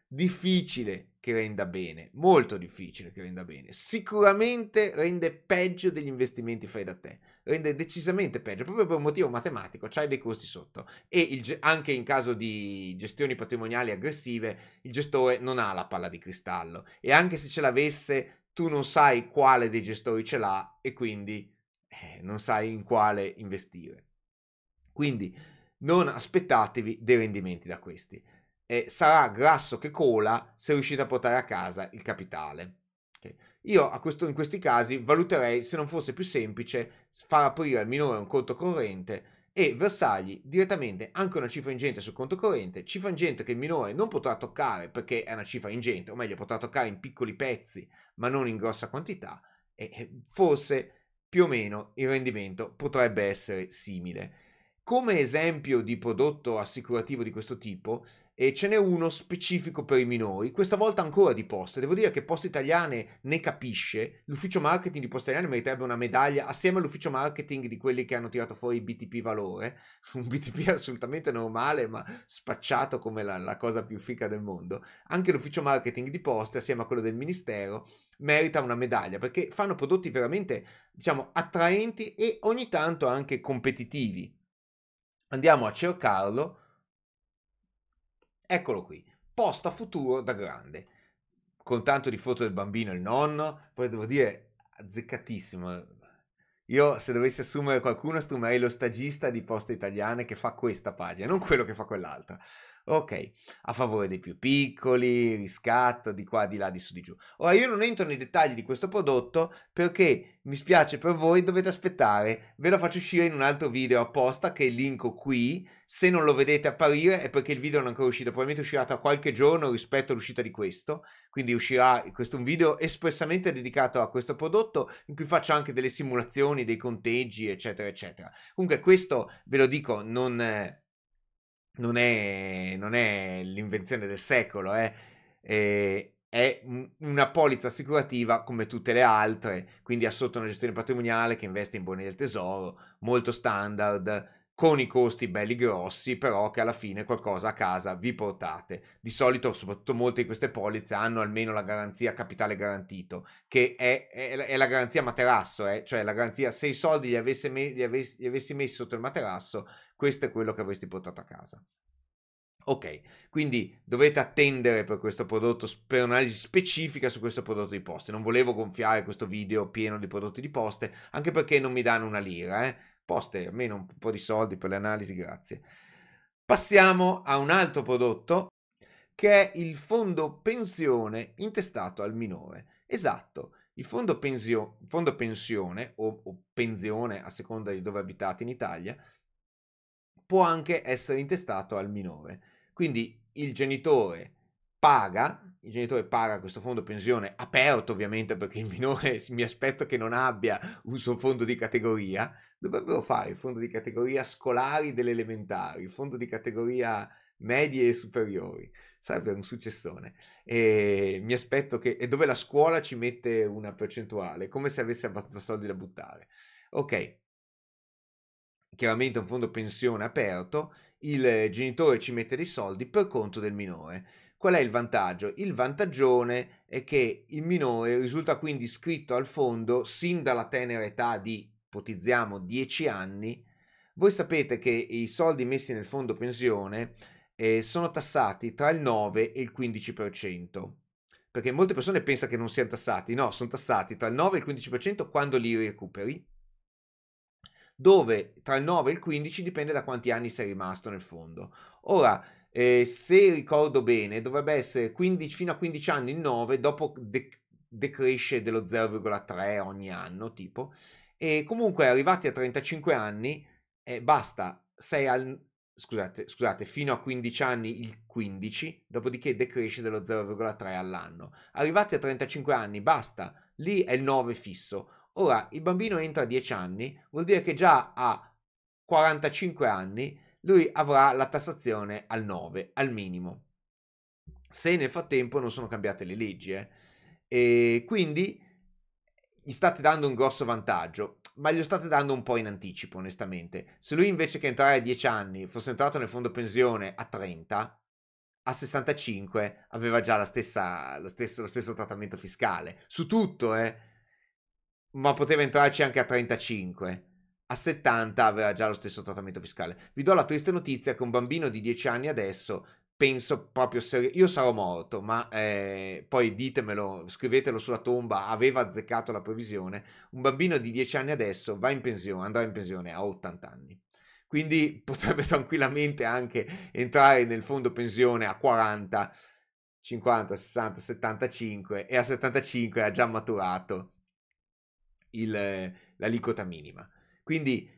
Difficile che renda bene, molto difficile che renda bene. Sicuramente rende peggio degli investimenti fai da te rende decisamente peggio, proprio per un motivo matematico, c'hai dei costi sotto. E il, anche in caso di gestioni patrimoniali aggressive, il gestore non ha la palla di cristallo. E anche se ce l'avesse, tu non sai quale dei gestori ce l'ha e quindi eh, non sai in quale investire. Quindi non aspettatevi dei rendimenti da questi. Eh, sarà grasso che cola se riuscite a portare a casa il capitale. Io questo, in questi casi valuterei se non fosse più semplice far aprire al minore un conto corrente e versargli direttamente anche una cifra ingente sul conto corrente, cifra ingente che il minore non potrà toccare perché è una cifra ingente, o meglio potrà toccare in piccoli pezzi ma non in grossa quantità e forse più o meno il rendimento potrebbe essere simile. Come esempio di prodotto assicurativo di questo tipo, e ce n'è uno specifico per i minori, questa volta ancora di Poste. Devo dire che Poste Italiane ne capisce, l'ufficio marketing di Poste Italiane meriterebbe una medaglia assieme all'ufficio marketing di quelli che hanno tirato fuori i BTP Valore, [laughs] un BTP assolutamente normale ma spacciato come la, la cosa più fica del mondo. Anche l'ufficio marketing di Poste assieme a quello del Ministero merita una medaglia perché fanno prodotti veramente, diciamo, attraenti e ogni tanto anche competitivi. Andiamo a cercarlo Eccolo qui, posta futuro da grande. Con tanto di foto del bambino e il nonno, poi devo dire, azzeccatissimo. Io se dovessi assumere qualcuno assumerei lo stagista di Poste Italiane che fa questa pagina, non quello che fa quell'altra. Ok, a favore dei più piccoli, riscatto di qua, di là, di su, di giù. Ora io non entro nei dettagli di questo prodotto perché mi spiace per voi, dovete aspettare, ve lo faccio uscire in un altro video apposta che linko qui. Se non lo vedete apparire è perché il video non è ancora uscito, probabilmente uscirà tra qualche giorno rispetto all'uscita di questo. Quindi uscirà questo un video espressamente dedicato a questo prodotto in cui faccio anche delle simulazioni, dei conteggi, eccetera, eccetera. Comunque questo ve lo dico, non... Eh, non è, non è l'invenzione del secolo, eh. E, eh, è una polizza assicurativa come tutte le altre, quindi ha sotto una gestione patrimoniale che investe in buoni del tesoro, molto standard, con i costi belli grossi, però che alla fine qualcosa a casa vi portate. Di solito, soprattutto molte di queste polizze hanno almeno la garanzia capitale garantito, che è, è, è la garanzia materasso, eh? cioè la garanzia se i soldi li, avesse me- li, avessi, li avessi messi sotto il materasso, questo è quello che avresti portato a casa. Ok, quindi dovete attendere per questo prodotto, per un'analisi specifica su questo prodotto di poste. Non volevo gonfiare questo video pieno di prodotti di poste, anche perché non mi danno una lira, eh? poste, almeno un po' di soldi per le analisi, grazie. Passiamo a un altro prodotto che è il fondo pensione intestato al minore. Esatto, il fondo, pensio, fondo pensione o, o pensione a seconda di dove abitate in Italia può anche essere intestato al minore. Quindi il genitore paga, il genitore paga questo fondo pensione aperto ovviamente perché il minore [laughs] mi aspetto che non abbia un suo fondo di categoria, dovrebbero fare il fondo di categoria scolari delle elementari, il fondo di categoria medie e superiori, sarebbe un successone. E ehm, mi aspetto che... e dove la scuola ci mette una percentuale, come se avesse abbastanza soldi da buttare. Ok, chiaramente un fondo pensione aperto, il genitore ci mette dei soldi per conto del minore. Qual è il vantaggio? Il vantaggione è che il minore risulta quindi iscritto al fondo sin dalla tenera età di ipotizziamo 10 anni, voi sapete che i soldi messi nel fondo pensione eh, sono tassati tra il 9 e il 15%, perché molte persone pensano che non siano tassati, no, sono tassati tra il 9 e il 15% quando li recuperi, dove tra il 9 e il 15 dipende da quanti anni sei rimasto nel fondo. Ora, eh, se ricordo bene, dovrebbe essere 15, fino a 15 anni il 9, dopo de- decresce dello 0,3 ogni anno, tipo, e comunque arrivati a 35 anni, eh, basta, sei al... Scusate, scusate, fino a 15 anni il 15, dopodiché decresce dello 0,3 all'anno. Arrivati a 35 anni, basta, lì è il 9 fisso. Ora, il bambino entra a 10 anni, vuol dire che già a 45 anni lui avrà la tassazione al 9, al minimo. Se nel frattempo non sono cambiate le leggi, eh. E quindi gli state dando un grosso vantaggio, ma glielo state dando un po' in anticipo, onestamente. Se lui invece che entrare a 10 anni fosse entrato nel fondo pensione a 30, a 65 aveva già la stessa, la stessa, lo stesso trattamento fiscale. Su tutto, eh. Ma poteva entrarci anche a 35. A 70 aveva già lo stesso trattamento fiscale. Vi do la triste notizia che un bambino di 10 anni adesso penso proprio se io sarò morto, ma eh, poi ditemelo, scrivetelo sulla tomba, aveva azzeccato la previsione, un bambino di 10 anni adesso va in pensione, andrà in pensione a 80 anni. Quindi [laughs] potrebbe tranquillamente anche entrare nel fondo pensione a 40, 50, 60, 75 e a 75 ha già maturato il, l'aliquota minima. Quindi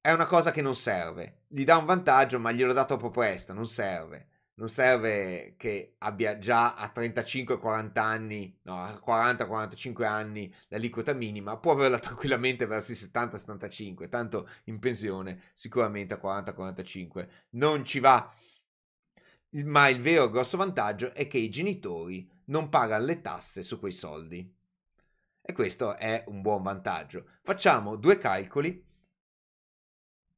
è una cosa che non serve. Gli dà un vantaggio, ma glielo dà troppo presto, non serve non serve che abbia già a 35-40 anni, no, a 40-45 anni l'aliquota minima, può averla [laughs] tranquillamente verso i 70-75, tanto in pensione sicuramente a 40-45 non ci va. Ma il vero grosso vantaggio è che i genitori non pagano le tasse su quei soldi. E questo è un buon vantaggio. Facciamo due calcoli.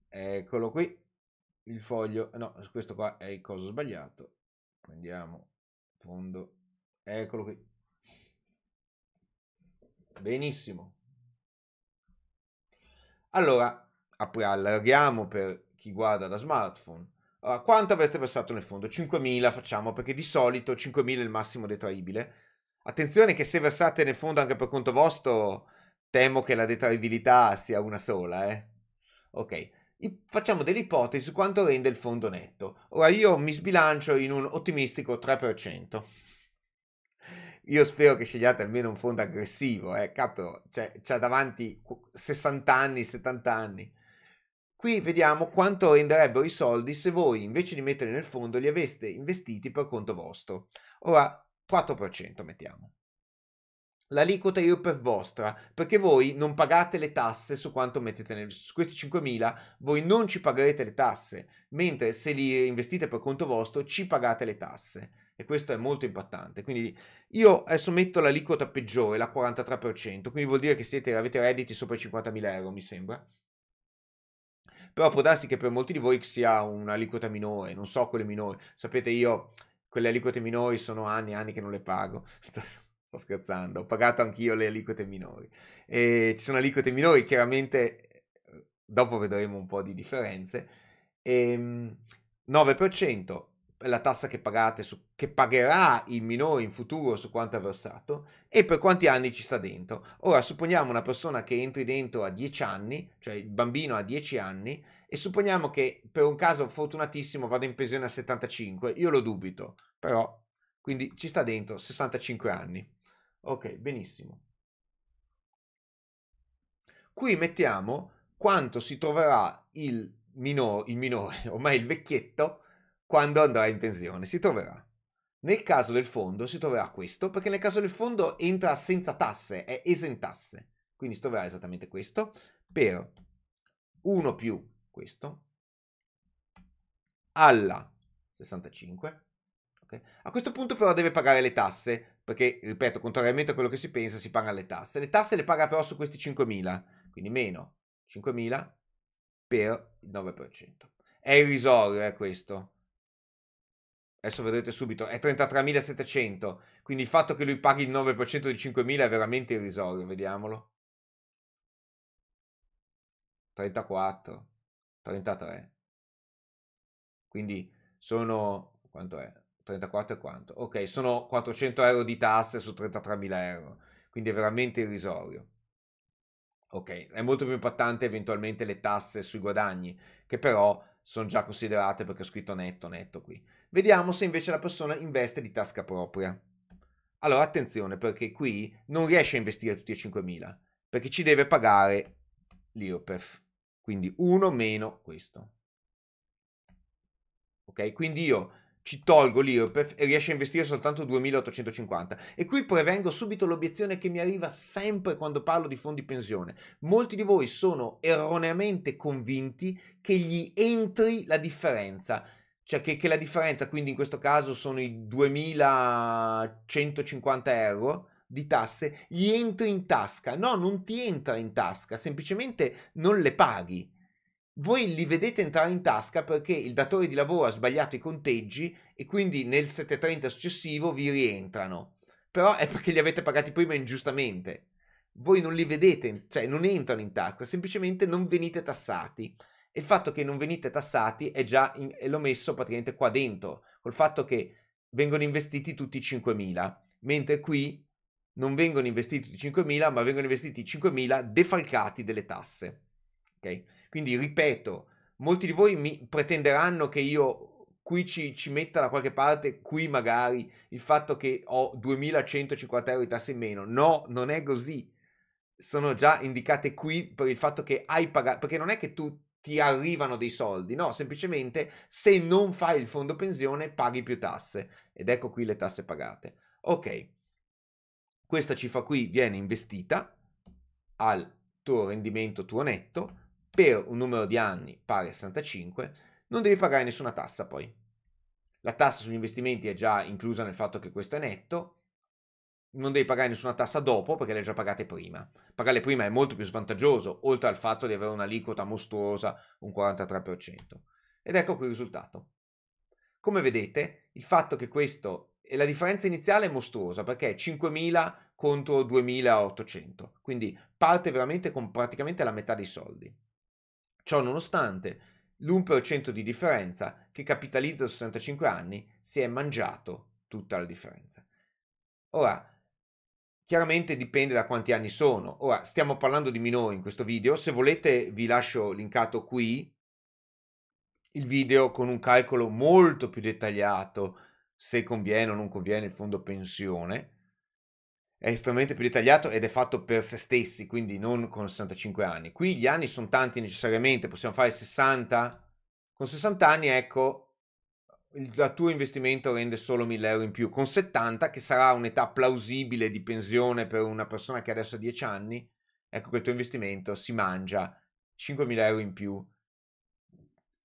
Eccolo qui il foglio no questo qua è il coso sbagliato prendiamo fondo eccolo qui benissimo allora poi allarghiamo per chi guarda da smartphone allora, quanto avete versato nel fondo 5000 facciamo perché di solito 5000 è il massimo detraibile attenzione che se versate nel fondo anche per conto vostro temo che la detraibilità sia una sola eh ok facciamo delle ipotesi su quanto rende il fondo netto. Ora io mi sbilancio in un ottimistico 3%. Io spero che scegliate almeno un fondo aggressivo, eh, capo, c'è, cioè, c'ha davanti 60 anni, 70 anni. Qui vediamo quanto renderebbero i soldi se voi invece di metterli nel fondo li aveste investiti per conto vostro. Ora 4% mettiamo l'aliquota è vostra, perché voi non pagate le tasse su quanto mettete nel, su questi 5.000, voi non ci pagherete le tasse, mentre se li investite per conto vostro ci pagate le tasse. E questo è molto importante. Quindi io adesso metto l'aliquota peggiore, la 43%, quindi vuol dire che siete, avete redditi sopra i 50.000 euro, mi sembra. Però può darsi che per molti di voi sia un'aliquota minore, non so quelle minori. Sapete, io quelle aliquote minori sono anni e anni che non le pago. Sto scherzando, ho pagato anch'io le aliquote minori. E ci sono aliquote minori, chiaramente eh, dopo vedremo un po' di differenze. E, 9% è la tassa che pagate su, che pagherà il minore in futuro su quanto ha versato e per quanti anni ci sta dentro. Ora supponiamo una persona che entri dentro a 10 anni, cioè il bambino ha 10 anni e supponiamo che per un caso fortunatissimo vada in pensione a 75, io lo dubito, però quindi ci sta dentro 65 anni. Ok, benissimo. Qui mettiamo quanto si troverà il, mino, il minore, [laughs] ormai il vecchietto, quando andrà in pensione. Si troverà. Nel caso del fondo si troverà questo, perché nel caso del fondo entra senza tasse, è esentasse. Quindi si troverà esattamente questo per 1 più questo alla 65. Okay. A questo punto però deve pagare le tasse, perché, ripeto, contrariamente a quello che si pensa, si paga le tasse. Le tasse le paga però su questi 5.000, quindi meno 5.000 per il 9%. È irrisorio, è eh, questo. Adesso vedrete subito, è 33.700, quindi il fatto che lui paghi il 9% di 5.000 è veramente irrisorio, vediamolo. 34, 33. Quindi sono... quanto è? 34 e quanto? Ok, sono 400 euro di tasse su 33.000 euro, quindi è veramente irrisorio. Ok, è molto più impattante eventualmente le tasse sui guadagni, che però sono già considerate perché ho scritto netto, netto qui. Vediamo se invece la persona investe di tasca propria. Allora attenzione perché qui non riesce a investire tutti e 5.000 perché ci deve pagare l'IOPEF. Quindi 1 meno questo. Ok? Quindi io ci tolgo lì e riesce a investire soltanto 2850. E qui prevengo subito l'obiezione che mi arriva sempre quando parlo di fondi pensione. Molti di voi sono erroneamente convinti che gli entri la differenza cioè che, che, la differenza quindi in questo caso sono i 2150 euro di tasse, gli entri in tasca. No, non ti entra in tasca, semplicemente non le paghi voi li vedete entrare in tasca perché il datore di lavoro ha sbagliato i conteggi e quindi nel 730 successivo vi rientrano. Però è perché li avete pagati prima ingiustamente. Voi non li vedete, cioè non entrano in tasca, semplicemente non venite tassati. E il fatto che non venite tassati è già, in, è l'ho messo praticamente qua dentro, col fatto che vengono investiti tutti i 5.000, mentre qui non vengono investiti i 5.000, ma vengono investiti i 5.000 defalcati delle tasse. Ok? Quindi ripeto, molti di voi mi pretenderanno che io qui ci, ci, metta da qualche parte, qui magari il fatto che ho 2150 euro di tasse in meno. No, non è così. Sono già indicate qui per il fatto che hai pagato, perché non è che tu ti arrivano dei soldi, no, semplicemente se non fai il fondo pensione paghi più tasse ed ecco qui le tasse pagate. Ok, questa cifra qui viene investita al tuo rendimento tuo netto per un numero di anni pari a 65, non devi pagare nessuna tassa poi. La tassa sugli investimenti è già inclusa nel fatto che questo è netto, non devi pagare nessuna tassa dopo perché le hai già pagate prima. Pagarle prima è molto più svantaggioso, oltre al fatto di avere un'aliquota mostruosa, un 43%. Ed ecco qui il risultato. Come vedete, il fatto che questo... E la differenza iniziale è mostruosa perché è 5.000 contro 2.800, quindi parte veramente con praticamente la metà dei soldi. Ciò nonostante, l'1% di differenza che capitalizza a 65 anni si è mangiato tutta la differenza. Ora, Chiaramente dipende da quanti anni sono. Ora, stiamo parlando di minori in questo video. Se volete vi lascio linkato qui il video con un calcolo molto più dettagliato se conviene o non conviene il fondo pensione è estremamente più dettagliato ed è fatto per se stessi, quindi non con 65 anni. Qui gli anni sono tanti necessariamente, possiamo fare 60. Con 60 anni, ecco, il tuo investimento rende solo 1000 euro in più. Con 70, che sarà un'età plausibile di pensione per una persona che adesso ha 10 anni, ecco che il tuo investimento si mangia 5.000 euro in più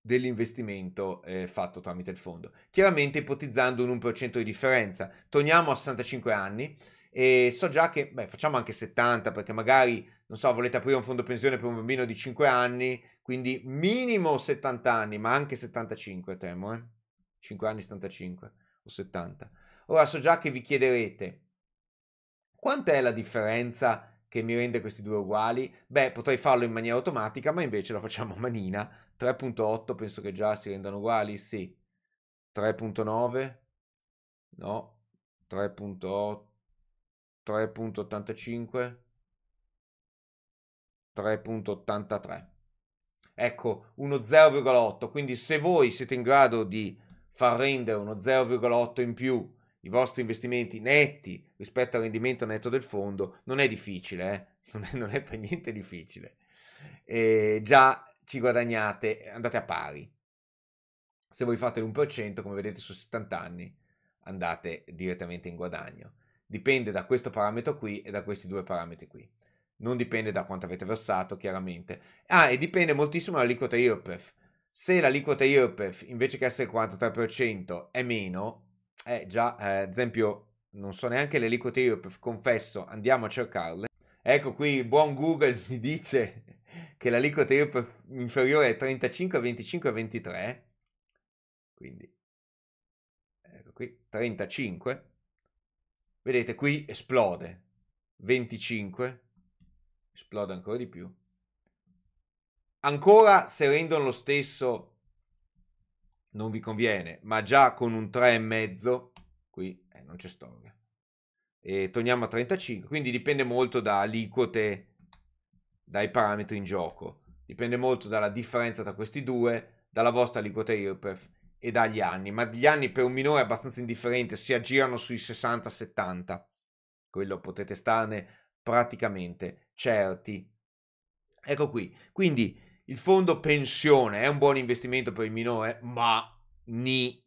dell'investimento eh, fatto tramite il fondo. Chiaramente ipotizzando un 1% di differenza. Torniamo a 65 anni e so già che, beh, facciamo anche 70 perché magari, non so, volete aprire un fondo pensione per un bambino di 5 anni, quindi minimo 70 anni, ma anche 75 temo, eh? 5 anni 75 o 70. Ora so già che vi chiederete, quant'è la differenza che mi rende questi due uguali? Beh, potrei farlo in maniera automatica, ma invece lo facciamo a manina. 3.8 penso che già si rendano uguali, sì. 3.9? No. 3.8. 3.85, 3.83. Ecco, uno 0,8. Quindi se voi siete in grado di far rendere uno 0,8 in più i vostri investimenti netti rispetto al rendimento netto del fondo, non è difficile, eh? [laughs] non, è, non, è, per niente difficile. E già ci guadagnate, andate a pari. Se voi fate l'1%, come vedete su 70 anni, andate direttamente in guadagno dipende da questo parametro qui e da questi due parametri qui. Non dipende da quanto avete versato, chiaramente. Ah, e dipende moltissimo dall'aliquota IRPEF. Se l'aliquota IRPEF invece che essere il 43% è meno, è eh, già, eh, esempio, non so neanche l'aliquota aliquote IRPEF, confesso, andiamo a cercarle. Ecco qui buon Google mi dice [laughs] che l'aliquota IRPEF inferiore è 35, 25, 23. Quindi, ecco qui, 35 Vedete, qui esplode. 25. Esplode ancora di più. Ancora se rendono lo stesso non vi conviene, ma già con un 3,5 qui eh, non c'è storia. E torniamo a 35, quindi dipende molto da aliquote, dai parametri in gioco. Dipende molto dalla differenza tra questi due, dalla vostra aliquota IRPEF e dagli anni, ma gli anni per un minore è abbastanza indifferente, si aggirano sui 60-70, quello potete starne praticamente certi. Ecco qui, quindi il fondo pensione è un buon investimento per il minore, ma ni,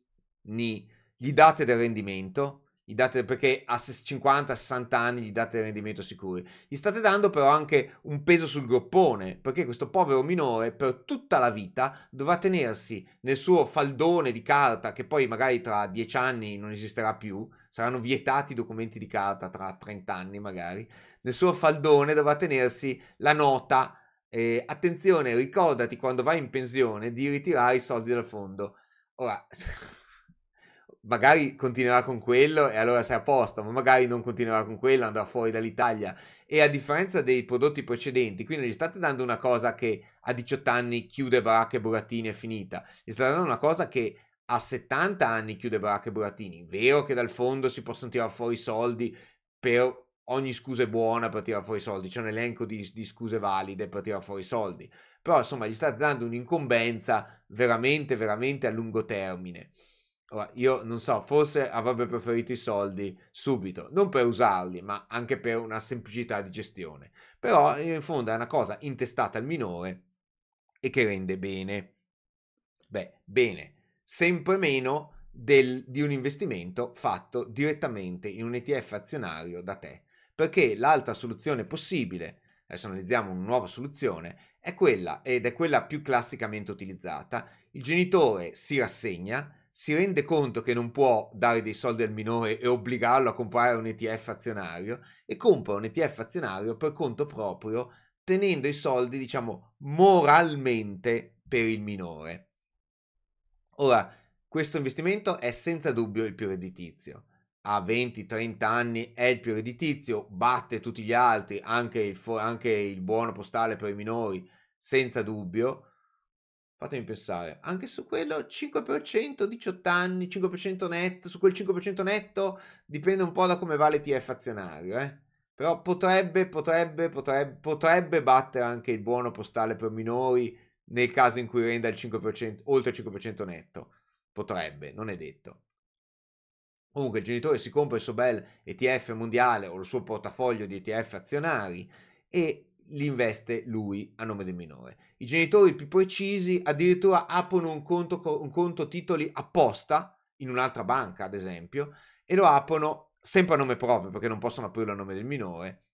ni. gli date del rendimento, gli date, perché a 50-60 anni gli date rendimento sicuri. Gli state dando però anche un peso sul groppone, perché questo povero minore per tutta la vita dovrà tenersi nel suo faldone di carta, che poi magari tra 10 anni non esisterà più, saranno vietati i documenti di carta tra 30 anni magari, nel suo faldone dovrà tenersi la nota, eh, attenzione, ricordati quando vai in pensione di ritirare i soldi dal fondo. Ora... [laughs] magari continuerà con quello e allora sei a posto, ma magari non continuerà con quello, andrà fuori dall'Italia. E a differenza dei prodotti precedenti, quindi gli state dando una cosa che a 18 anni chiude baracche e burattini è finita, gli state dando una cosa che a 70 anni chiude baracche e burattini. Vero che dal fondo si possono tirare fuori i soldi per ogni scusa è buona per tirare fuori i soldi, c'è un elenco di, di scuse valide per tirare fuori i soldi, però insomma gli state dando un'incombenza veramente, veramente a lungo termine io non so, forse avrebbe preferito i soldi subito, non per usarli, ma anche per una semplicità di gestione. Però in fondo è una cosa intestata al minore e che rende bene. Beh, bene, sempre meno del, di un investimento fatto direttamente in un ETF azionario da te. Perché l'altra soluzione possibile, adesso analizziamo una nuova soluzione, è quella, ed è quella più classicamente utilizzata, il genitore si rassegna si rende conto che non può dare dei soldi al minore e obbligarlo a comprare un ETF azionario e compra un ETF azionario per conto proprio tenendo i soldi, diciamo, moralmente per il minore. Ora, questo investimento è senza dubbio il più redditizio. A 20-30 anni è il più redditizio, batte tutti gli altri, anche il, anche il buono postale per i minori, senza dubbio Fatemi pensare, anche su quello 5% 18 anni, 5% netto, su quel 5% netto dipende un po' da come va l'ETF azionario, eh? però potrebbe, potrebbe, potrebbe, potrebbe battere anche il buono postale per minori nel caso in cui renda il 5%, oltre il 5% netto. Potrebbe, non è detto. Comunque il genitore si compra il suo bel ETF mondiale o il suo portafoglio di ETF azionari e li investe lui a nome del minore i genitori più precisi addirittura aprono un conto, un conto titoli apposta in un'altra banca, ad esempio, e lo aprono sempre a nome proprio, perché non possono aprirlo a nome del minore,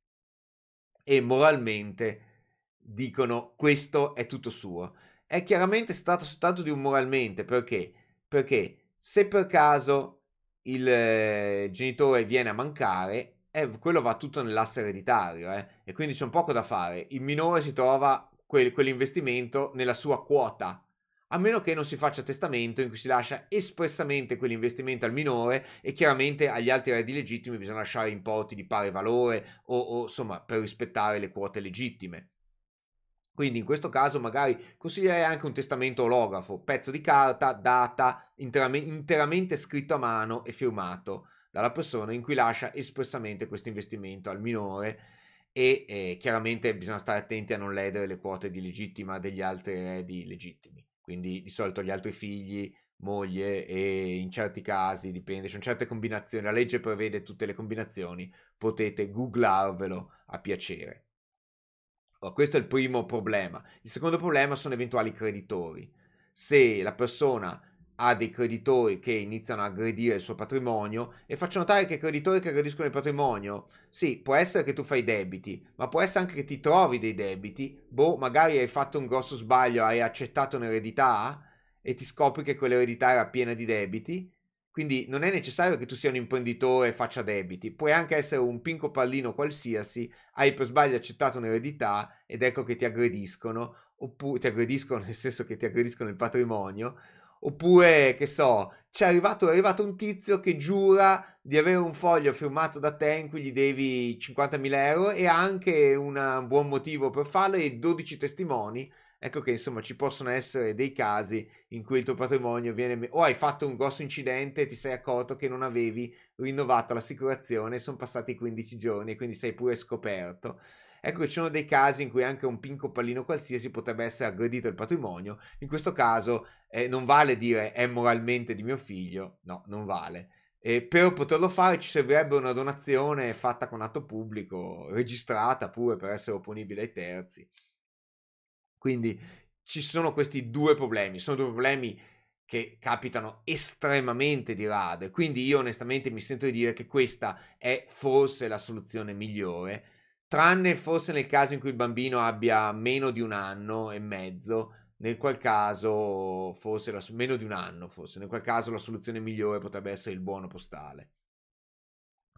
e moralmente dicono questo è tutto suo. È chiaramente stato soltanto di un moralmente, perché? Perché se per caso il eh, genitore viene a mancare, eh, quello va tutto nell'asse ereditario, eh, e quindi c'è un poco da fare. Il minore si trova quel, quell'investimento nella sua quota, a meno che non si faccia testamento in cui si lascia espressamente quell'investimento al minore e chiaramente agli altri eredi legittimi bisogna lasciare importi di pari valore o, o insomma per rispettare le quote legittime. Quindi in questo caso magari consiglierei anche un testamento olografo, pezzo di carta, data, interam- interamente scritto a mano e firmato dalla persona in cui lascia espressamente questo investimento al minore e eh, chiaramente bisogna stare attenti a non ledere le quote di legittima degli altri eredi legittimi. Quindi di solito gli altri figli, moglie e in certi casi, dipende, ci sono certe combinazioni, la legge prevede tutte le combinazioni, potete googlarvelo a piacere. Allora, oh, questo è il primo problema. Il secondo problema sono eventuali creditori. Se la persona ha dei creditori che iniziano a aggredire il suo patrimonio e faccio notare che i creditori che aggrediscono il patrimonio, sì, può essere che tu fai debiti, ma può essere anche che ti trovi dei debiti, boh, magari hai fatto un grosso sbaglio, hai accettato un'eredità e ti scopri che quell'eredità era piena di debiti, quindi non è necessario che tu sia un imprenditore e faccia debiti, puoi anche essere un pinco pallino qualsiasi, hai per sbaglio accettato un'eredità ed ecco che ti aggrediscono, oppure ti aggrediscono nel senso che ti aggrediscono il patrimonio, Oppure, che so, c'è arrivato, è arrivato un tizio che giura di avere un foglio firmato da te in cui gli devi 50.000 euro e ha anche una, un buon motivo per farlo e 12 testimoni. Ecco che insomma ci possono essere dei casi in cui il tuo patrimonio viene o hai fatto un grosso incidente e ti sei accorto che non avevi rinnovato l'assicurazione, sono passati 15 giorni e quindi sei pure scoperto. Ecco che ci sono dei casi in cui anche un pinco pallino qualsiasi potrebbe essere aggredito il patrimonio, in questo caso eh, non vale dire è moralmente di mio figlio, no, non vale. E per poterlo fare ci servirebbe una donazione fatta con atto pubblico, registrata pure per essere opponibile ai terzi. Quindi ci sono questi due problemi, sono due problemi che capitano estremamente di rado quindi io onestamente mi sento di dire che questa è forse la soluzione migliore tranne forse nel caso in cui il bambino abbia meno di un anno e mezzo, nel qual caso forse la, meno di un anno forse, nel qual caso la soluzione migliore potrebbe essere il buono postale.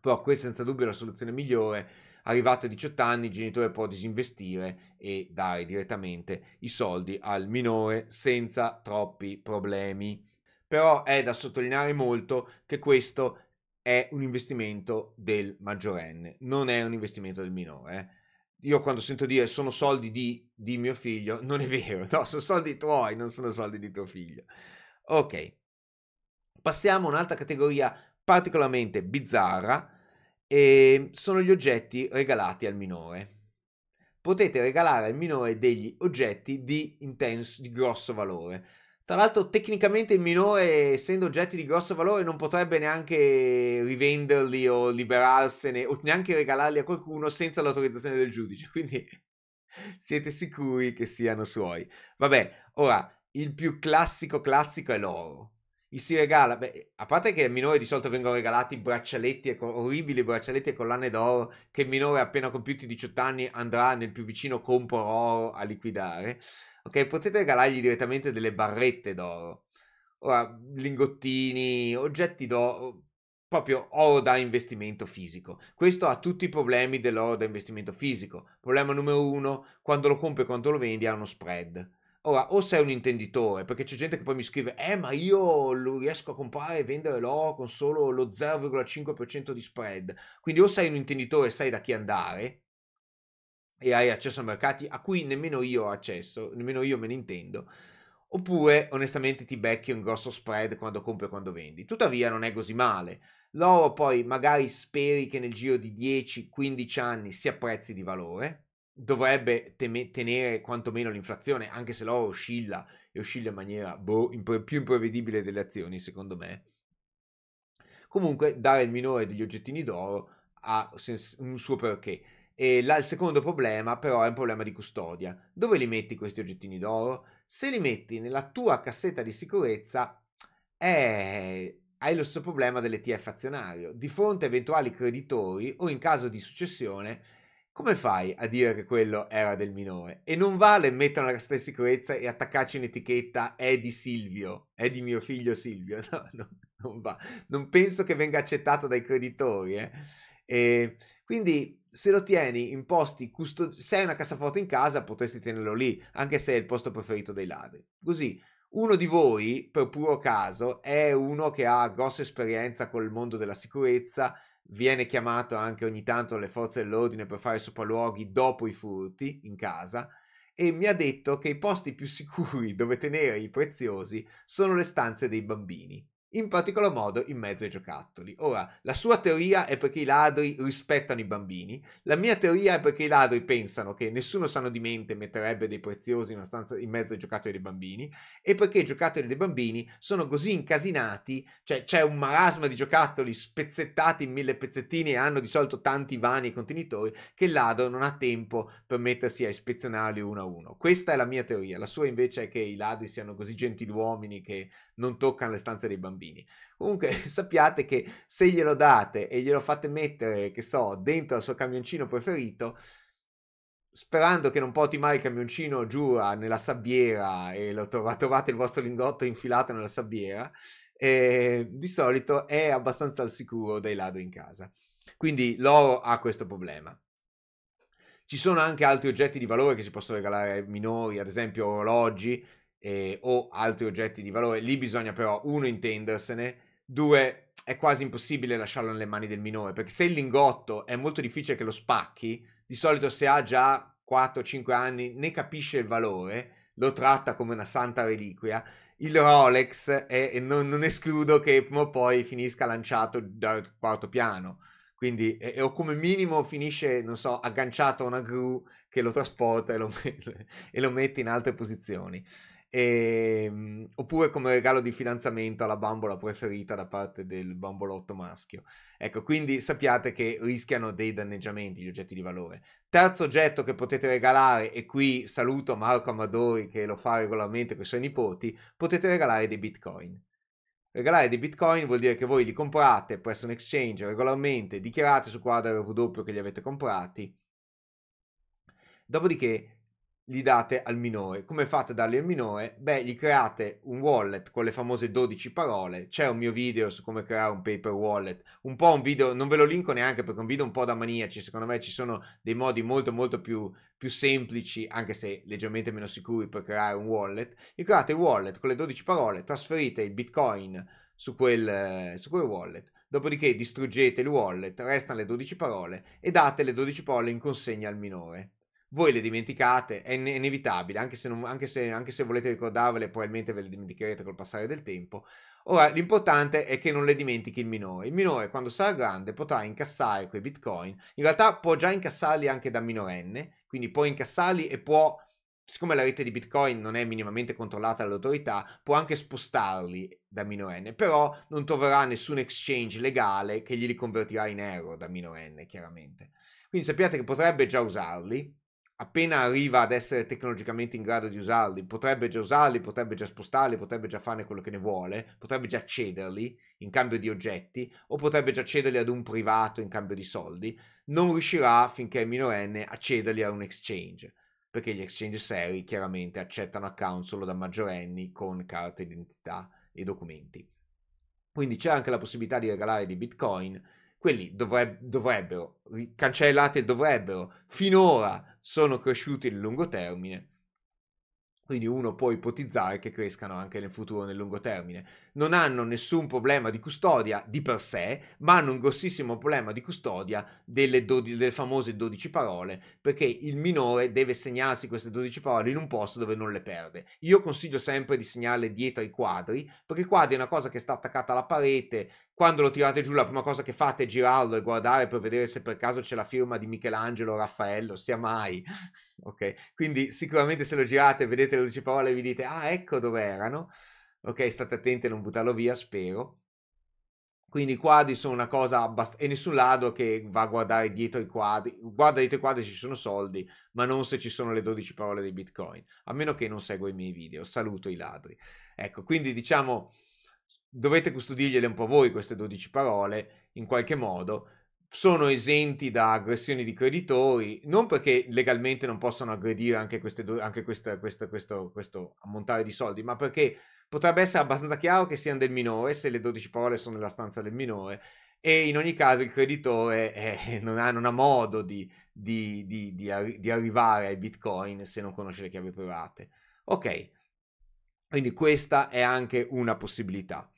Però questa è senza dubbio la soluzione migliore, arrivato a 18 anni il genitore può disinvestire e dare direttamente i soldi al minore senza troppi problemi. Però è da sottolineare molto che questo è un investimento del maggiorenne, non è un investimento del minore. Eh. Io quando sento dire sono soldi di, di mio figlio, non è [laughs] vero, no, sono soldi tuoi, non sono soldi di tuo figlio. Ok, passiamo a un'altra categoria particolarmente bizzarra, e ehm, sono gli oggetti regalati al minore. Potete regalare al minore degli oggetti di, intenso, di grosso valore tra l'altro, tecnicamente il minore, eh, essendo oggetti di grosso valore, non potrebbe neanche rivenderli o liberarsene o neanche regalarli a qualcuno senza l'autorizzazione del giudice. Quindi [laughs] siete sicuri che siano suoi. Vabbè, ora il più classico classico è l'oro. Gli si regala, beh, a parte che al minore di solito vengono regalati braccialetti, orribili braccialetti e collane d'oro che il minore appena compiuti 18 anni andrà nel più vicino compro oro a liquidare ok? Potete regalargli direttamente delle barrette d'oro, ora lingottini, oggetti d'oro, proprio oro da investimento fisico. Questo ha tutti i problemi dell'oro da investimento fisico. Problema numero uno, quando lo compri e quando lo vendi ha uno spread. Ora, o sei un intenditore, perché c'è gente che poi mi scrive, eh ma io lo riesco a comprare e vendere l'oro con solo lo 0,5% di spread. Quindi o sei un intenditore e sai da chi andare, e hai accesso a mercati a cui nemmeno io ho accesso, nemmeno io me ne intendo. Oppure onestamente ti becchi un grosso spread quando compri e quando vendi. Tuttavia non è così male. L'oro poi magari speri che nel giro di 10-15 anni si apprezzi di valore, dovrebbe teme- tenere quantomeno l'inflazione, anche se l'oro oscilla e oscilla in maniera boh, impre- più imprevedibile delle azioni, secondo me. Comunque dare il minore degli oggettini d'oro ha un suo perché. E la, il secondo problema però è un problema di custodia. Dove li metti questi oggettini d'oro? Se li metti nella tua cassetta di sicurezza, eh, hai lo stesso problema dell'ETF azionario. Di fronte a eventuali creditori o in caso di successione, come fai a dire che quello era del minore? E non vale mettere nella cassetta di sicurezza e attaccarci un'etichetta è di Silvio, è di mio figlio Silvio. [laughs] No, no non va. Non penso che venga accettato dai creditori. Eh. E quindi se lo tieni in posti custodi, se hai una cassaforte in casa potresti tenerlo lì, anche se è il posto preferito dei ladri. Così, uno di voi, per puro caso, è uno che ha grossa esperienza col mondo della sicurezza, viene chiamato anche ogni tanto alle forze dell'ordine per fare sopralluoghi dopo i furti in casa e mi ha detto che i posti più [laughs] sicuri dove tenere i preziosi sono le stanze dei bambini in particolar modo in mezzo ai giocattoli. Ora, la sua teoria è perché i ladri rispettano i bambini, la mia teoria è perché i ladri pensano che nessuno sano di mente metterebbe dei preziosi in, stanza, in mezzo ai giocattoli dei bambini e perché i giocattoli dei bambini sono così incasinati, cioè c'è un marasma di giocattoli spezzettati in mille pezzettini e hanno di solito tanti vani e contenitori che il ladro non ha tempo per mettersi a ispezionarli uno a uno. Questa è la mia teoria, la sua invece è che i ladri siano così gentiluomini che non toccano le stanze dei bambini. Comunque [laughs] sappiate che se glielo date e glielo fate mettere, che so, dentro al suo camioncino preferito, sperando che non porti mai il camioncino giù nella sabbiera e lo trovate, trovate il vostro lingotto infilato nella sabbiera, eh, di solito è abbastanza al sicuro dai ladri in casa. Quindi l'oro ha questo problema. Ci sono anche altri oggetti di valore che si possono regalare ai minori, ad esempio orologi, eh, o altri oggetti di valore. Lì bisogna però, uno, intendersene, due, è quasi impossibile lasciarlo nelle mani del minore, perché se il lingotto è molto difficile che lo spacchi, di solito se ha già 4-5 anni ne capisce il valore, lo tratta come una santa reliquia. Il Rolex, è, e non, non, escludo che prima o poi finisca lanciato dal quarto piano. Quindi, e, o come minimo finisce, non so, agganciato a una gru che lo trasporta e lo, [laughs] e lo mette in altre posizioni. E, ehm, oppure come regalo di fidanzamento alla bambola preferita da parte del bambolotto maschio. Ecco, quindi sappiate che rischiano dei danneggiamenti gli oggetti di valore. Terzo oggetto che potete regalare, e qui saluto Marco Amadori che lo fa regolarmente con i suoi nipoti, potete regalare dei bitcoin. Regalare dei bitcoin vuol dire che voi li comprate presso un exchange regolarmente, dichiarate su quadro RW che li avete comprati, dopodiché gli date al minore. Come fate a darli al minore? Beh, gli create un wallet con le famose 12 parole. C'è un mio video su come creare un paper wallet. Un po' un video, non ve lo linko neanche perché è un video un po' da maniaci. Secondo me ci sono dei modi molto molto più, più semplici, anche se leggermente meno sicuri, per creare un wallet. Gli create il wallet con le 12 parole, trasferite il bitcoin su quel, su quel wallet. Dopodiché distruggete il wallet, restano le 12 parole e date le 12 parole in consegna al minore voi le dimenticate, è inevitabile, anche se, non, anche se, anche se volete ricordarvele, probabilmente ve le dimenticherete col passare del tempo. Ora, l'importante è che non le dimentichi il minore. Il minore, quando sarà grande, potrà incassare quei bitcoin. In realtà può già incassarli anche da minorenne, quindi può incassarli e può, siccome la rete di bitcoin non è minimamente controllata dall'autorità, può anche spostarli da minorenne, però non troverà nessun exchange legale che glieli convertirà in euro da minorenne, chiaramente. Quindi sappiate che potrebbe già usarli, appena arriva ad essere tecnologicamente in grado di usarli, potrebbe già usarli, potrebbe già spostarli, potrebbe già farne quello che ne vuole, potrebbe già cederli in cambio di oggetti o potrebbe già cederli ad un privato in cambio di soldi, non riuscirà finché è minorenne a cederli a un exchange, perché gli exchange seri chiaramente accettano account solo da maggiorenni con carte d'identità e documenti. Quindi c'è anche la possibilità di regalare dei bitcoin, quelli dovreb- dovrebbero, cancellate dovrebbero, finora sono cresciuti nel lungo termine, quindi uno può ipotizzare che crescano anche nel futuro nel lungo termine non hanno nessun problema di custodia di per sé, ma hanno un grossissimo problema di custodia delle, do- delle famose 12 parole, perché il minore deve segnarsi queste 12 parole in un posto dove non le perde. Io consiglio sempre di segnarle dietro i quadri, perché il quadro è una cosa che sta attaccata alla parete, quando lo tirate giù la prima cosa che fate è girarlo e guardare per vedere se per caso c'è la firma di Michelangelo o Raffaello, sia mai. [laughs] ok, quindi sicuramente se lo girate e vedete le 12 parole e vi dite ah ecco dove erano ok? State attenti a non buttarlo via, spero. Quindi i quadri sono una cosa abbastanza... e nessun ladro che va a guardare dietro i quadri, guarda dietro i quadri se ci sono soldi, ma non se ci sono le 12 parole di bitcoin, a meno che non segua i miei video, saluto i ladri. Ecco, quindi diciamo, dovete custodirgliele un po' voi queste 12 parole, in qualche modo, sono esenti da aggressioni di creditori, non perché legalmente non possano aggredire anche, do- anche questa, questa, questo, questo ammontare di soldi, ma perché Potrebbe essere abbastanza chiaro che siano del minore se le 12 parole sono nella stanza del minore e in ogni caso il creditore [laughs] eh, non, ha, non, ha, modo di, di, di, di, arri- di arrivare ai bitcoin se non conosce le chiavi private. Ok, quindi questa è anche una possibilità.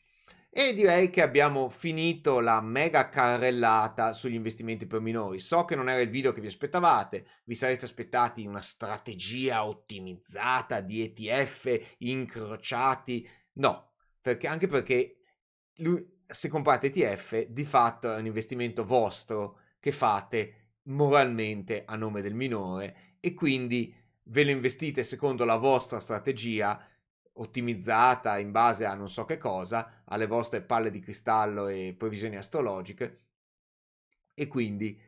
E direi che abbiamo finito la mega carrellata sugli investimenti per minori. So che non era il video che vi aspettavate, vi sareste aspettati una strategia ottimizzata di ETF incrociati. No, perché, anche perché lui, se comprate ETF di fatto è un investimento vostro che fate moralmente a nome del minore e quindi ve lo investite secondo la vostra strategia ottimizzata in base a non so che cosa, alle vostre palle di cristallo e previsioni astrologiche e quindi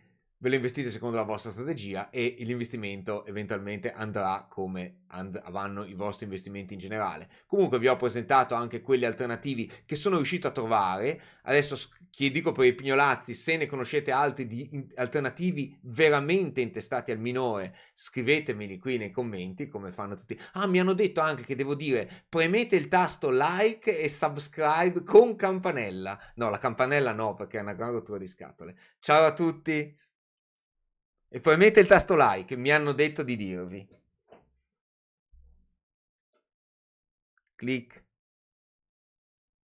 ve le investite secondo la vostra strategia e l'investimento eventualmente andrà come and- vanno i vostri investimenti in generale. Comunque vi ho presentato anche quelli alternativi che sono riuscito a trovare, adesso che dico per i pignolazzi, se ne conoscete altri di alternativi veramente intestati al minore, scrivetemeli qui nei commenti come fanno tutti. Ah, mi hanno detto anche che devo dire premete il tasto like e subscribe con campanella. No, la campanella no, perché è una gran rottura di scatole. Ciao a tutti e premete il tasto like, mi hanno detto di dirvi. Clic.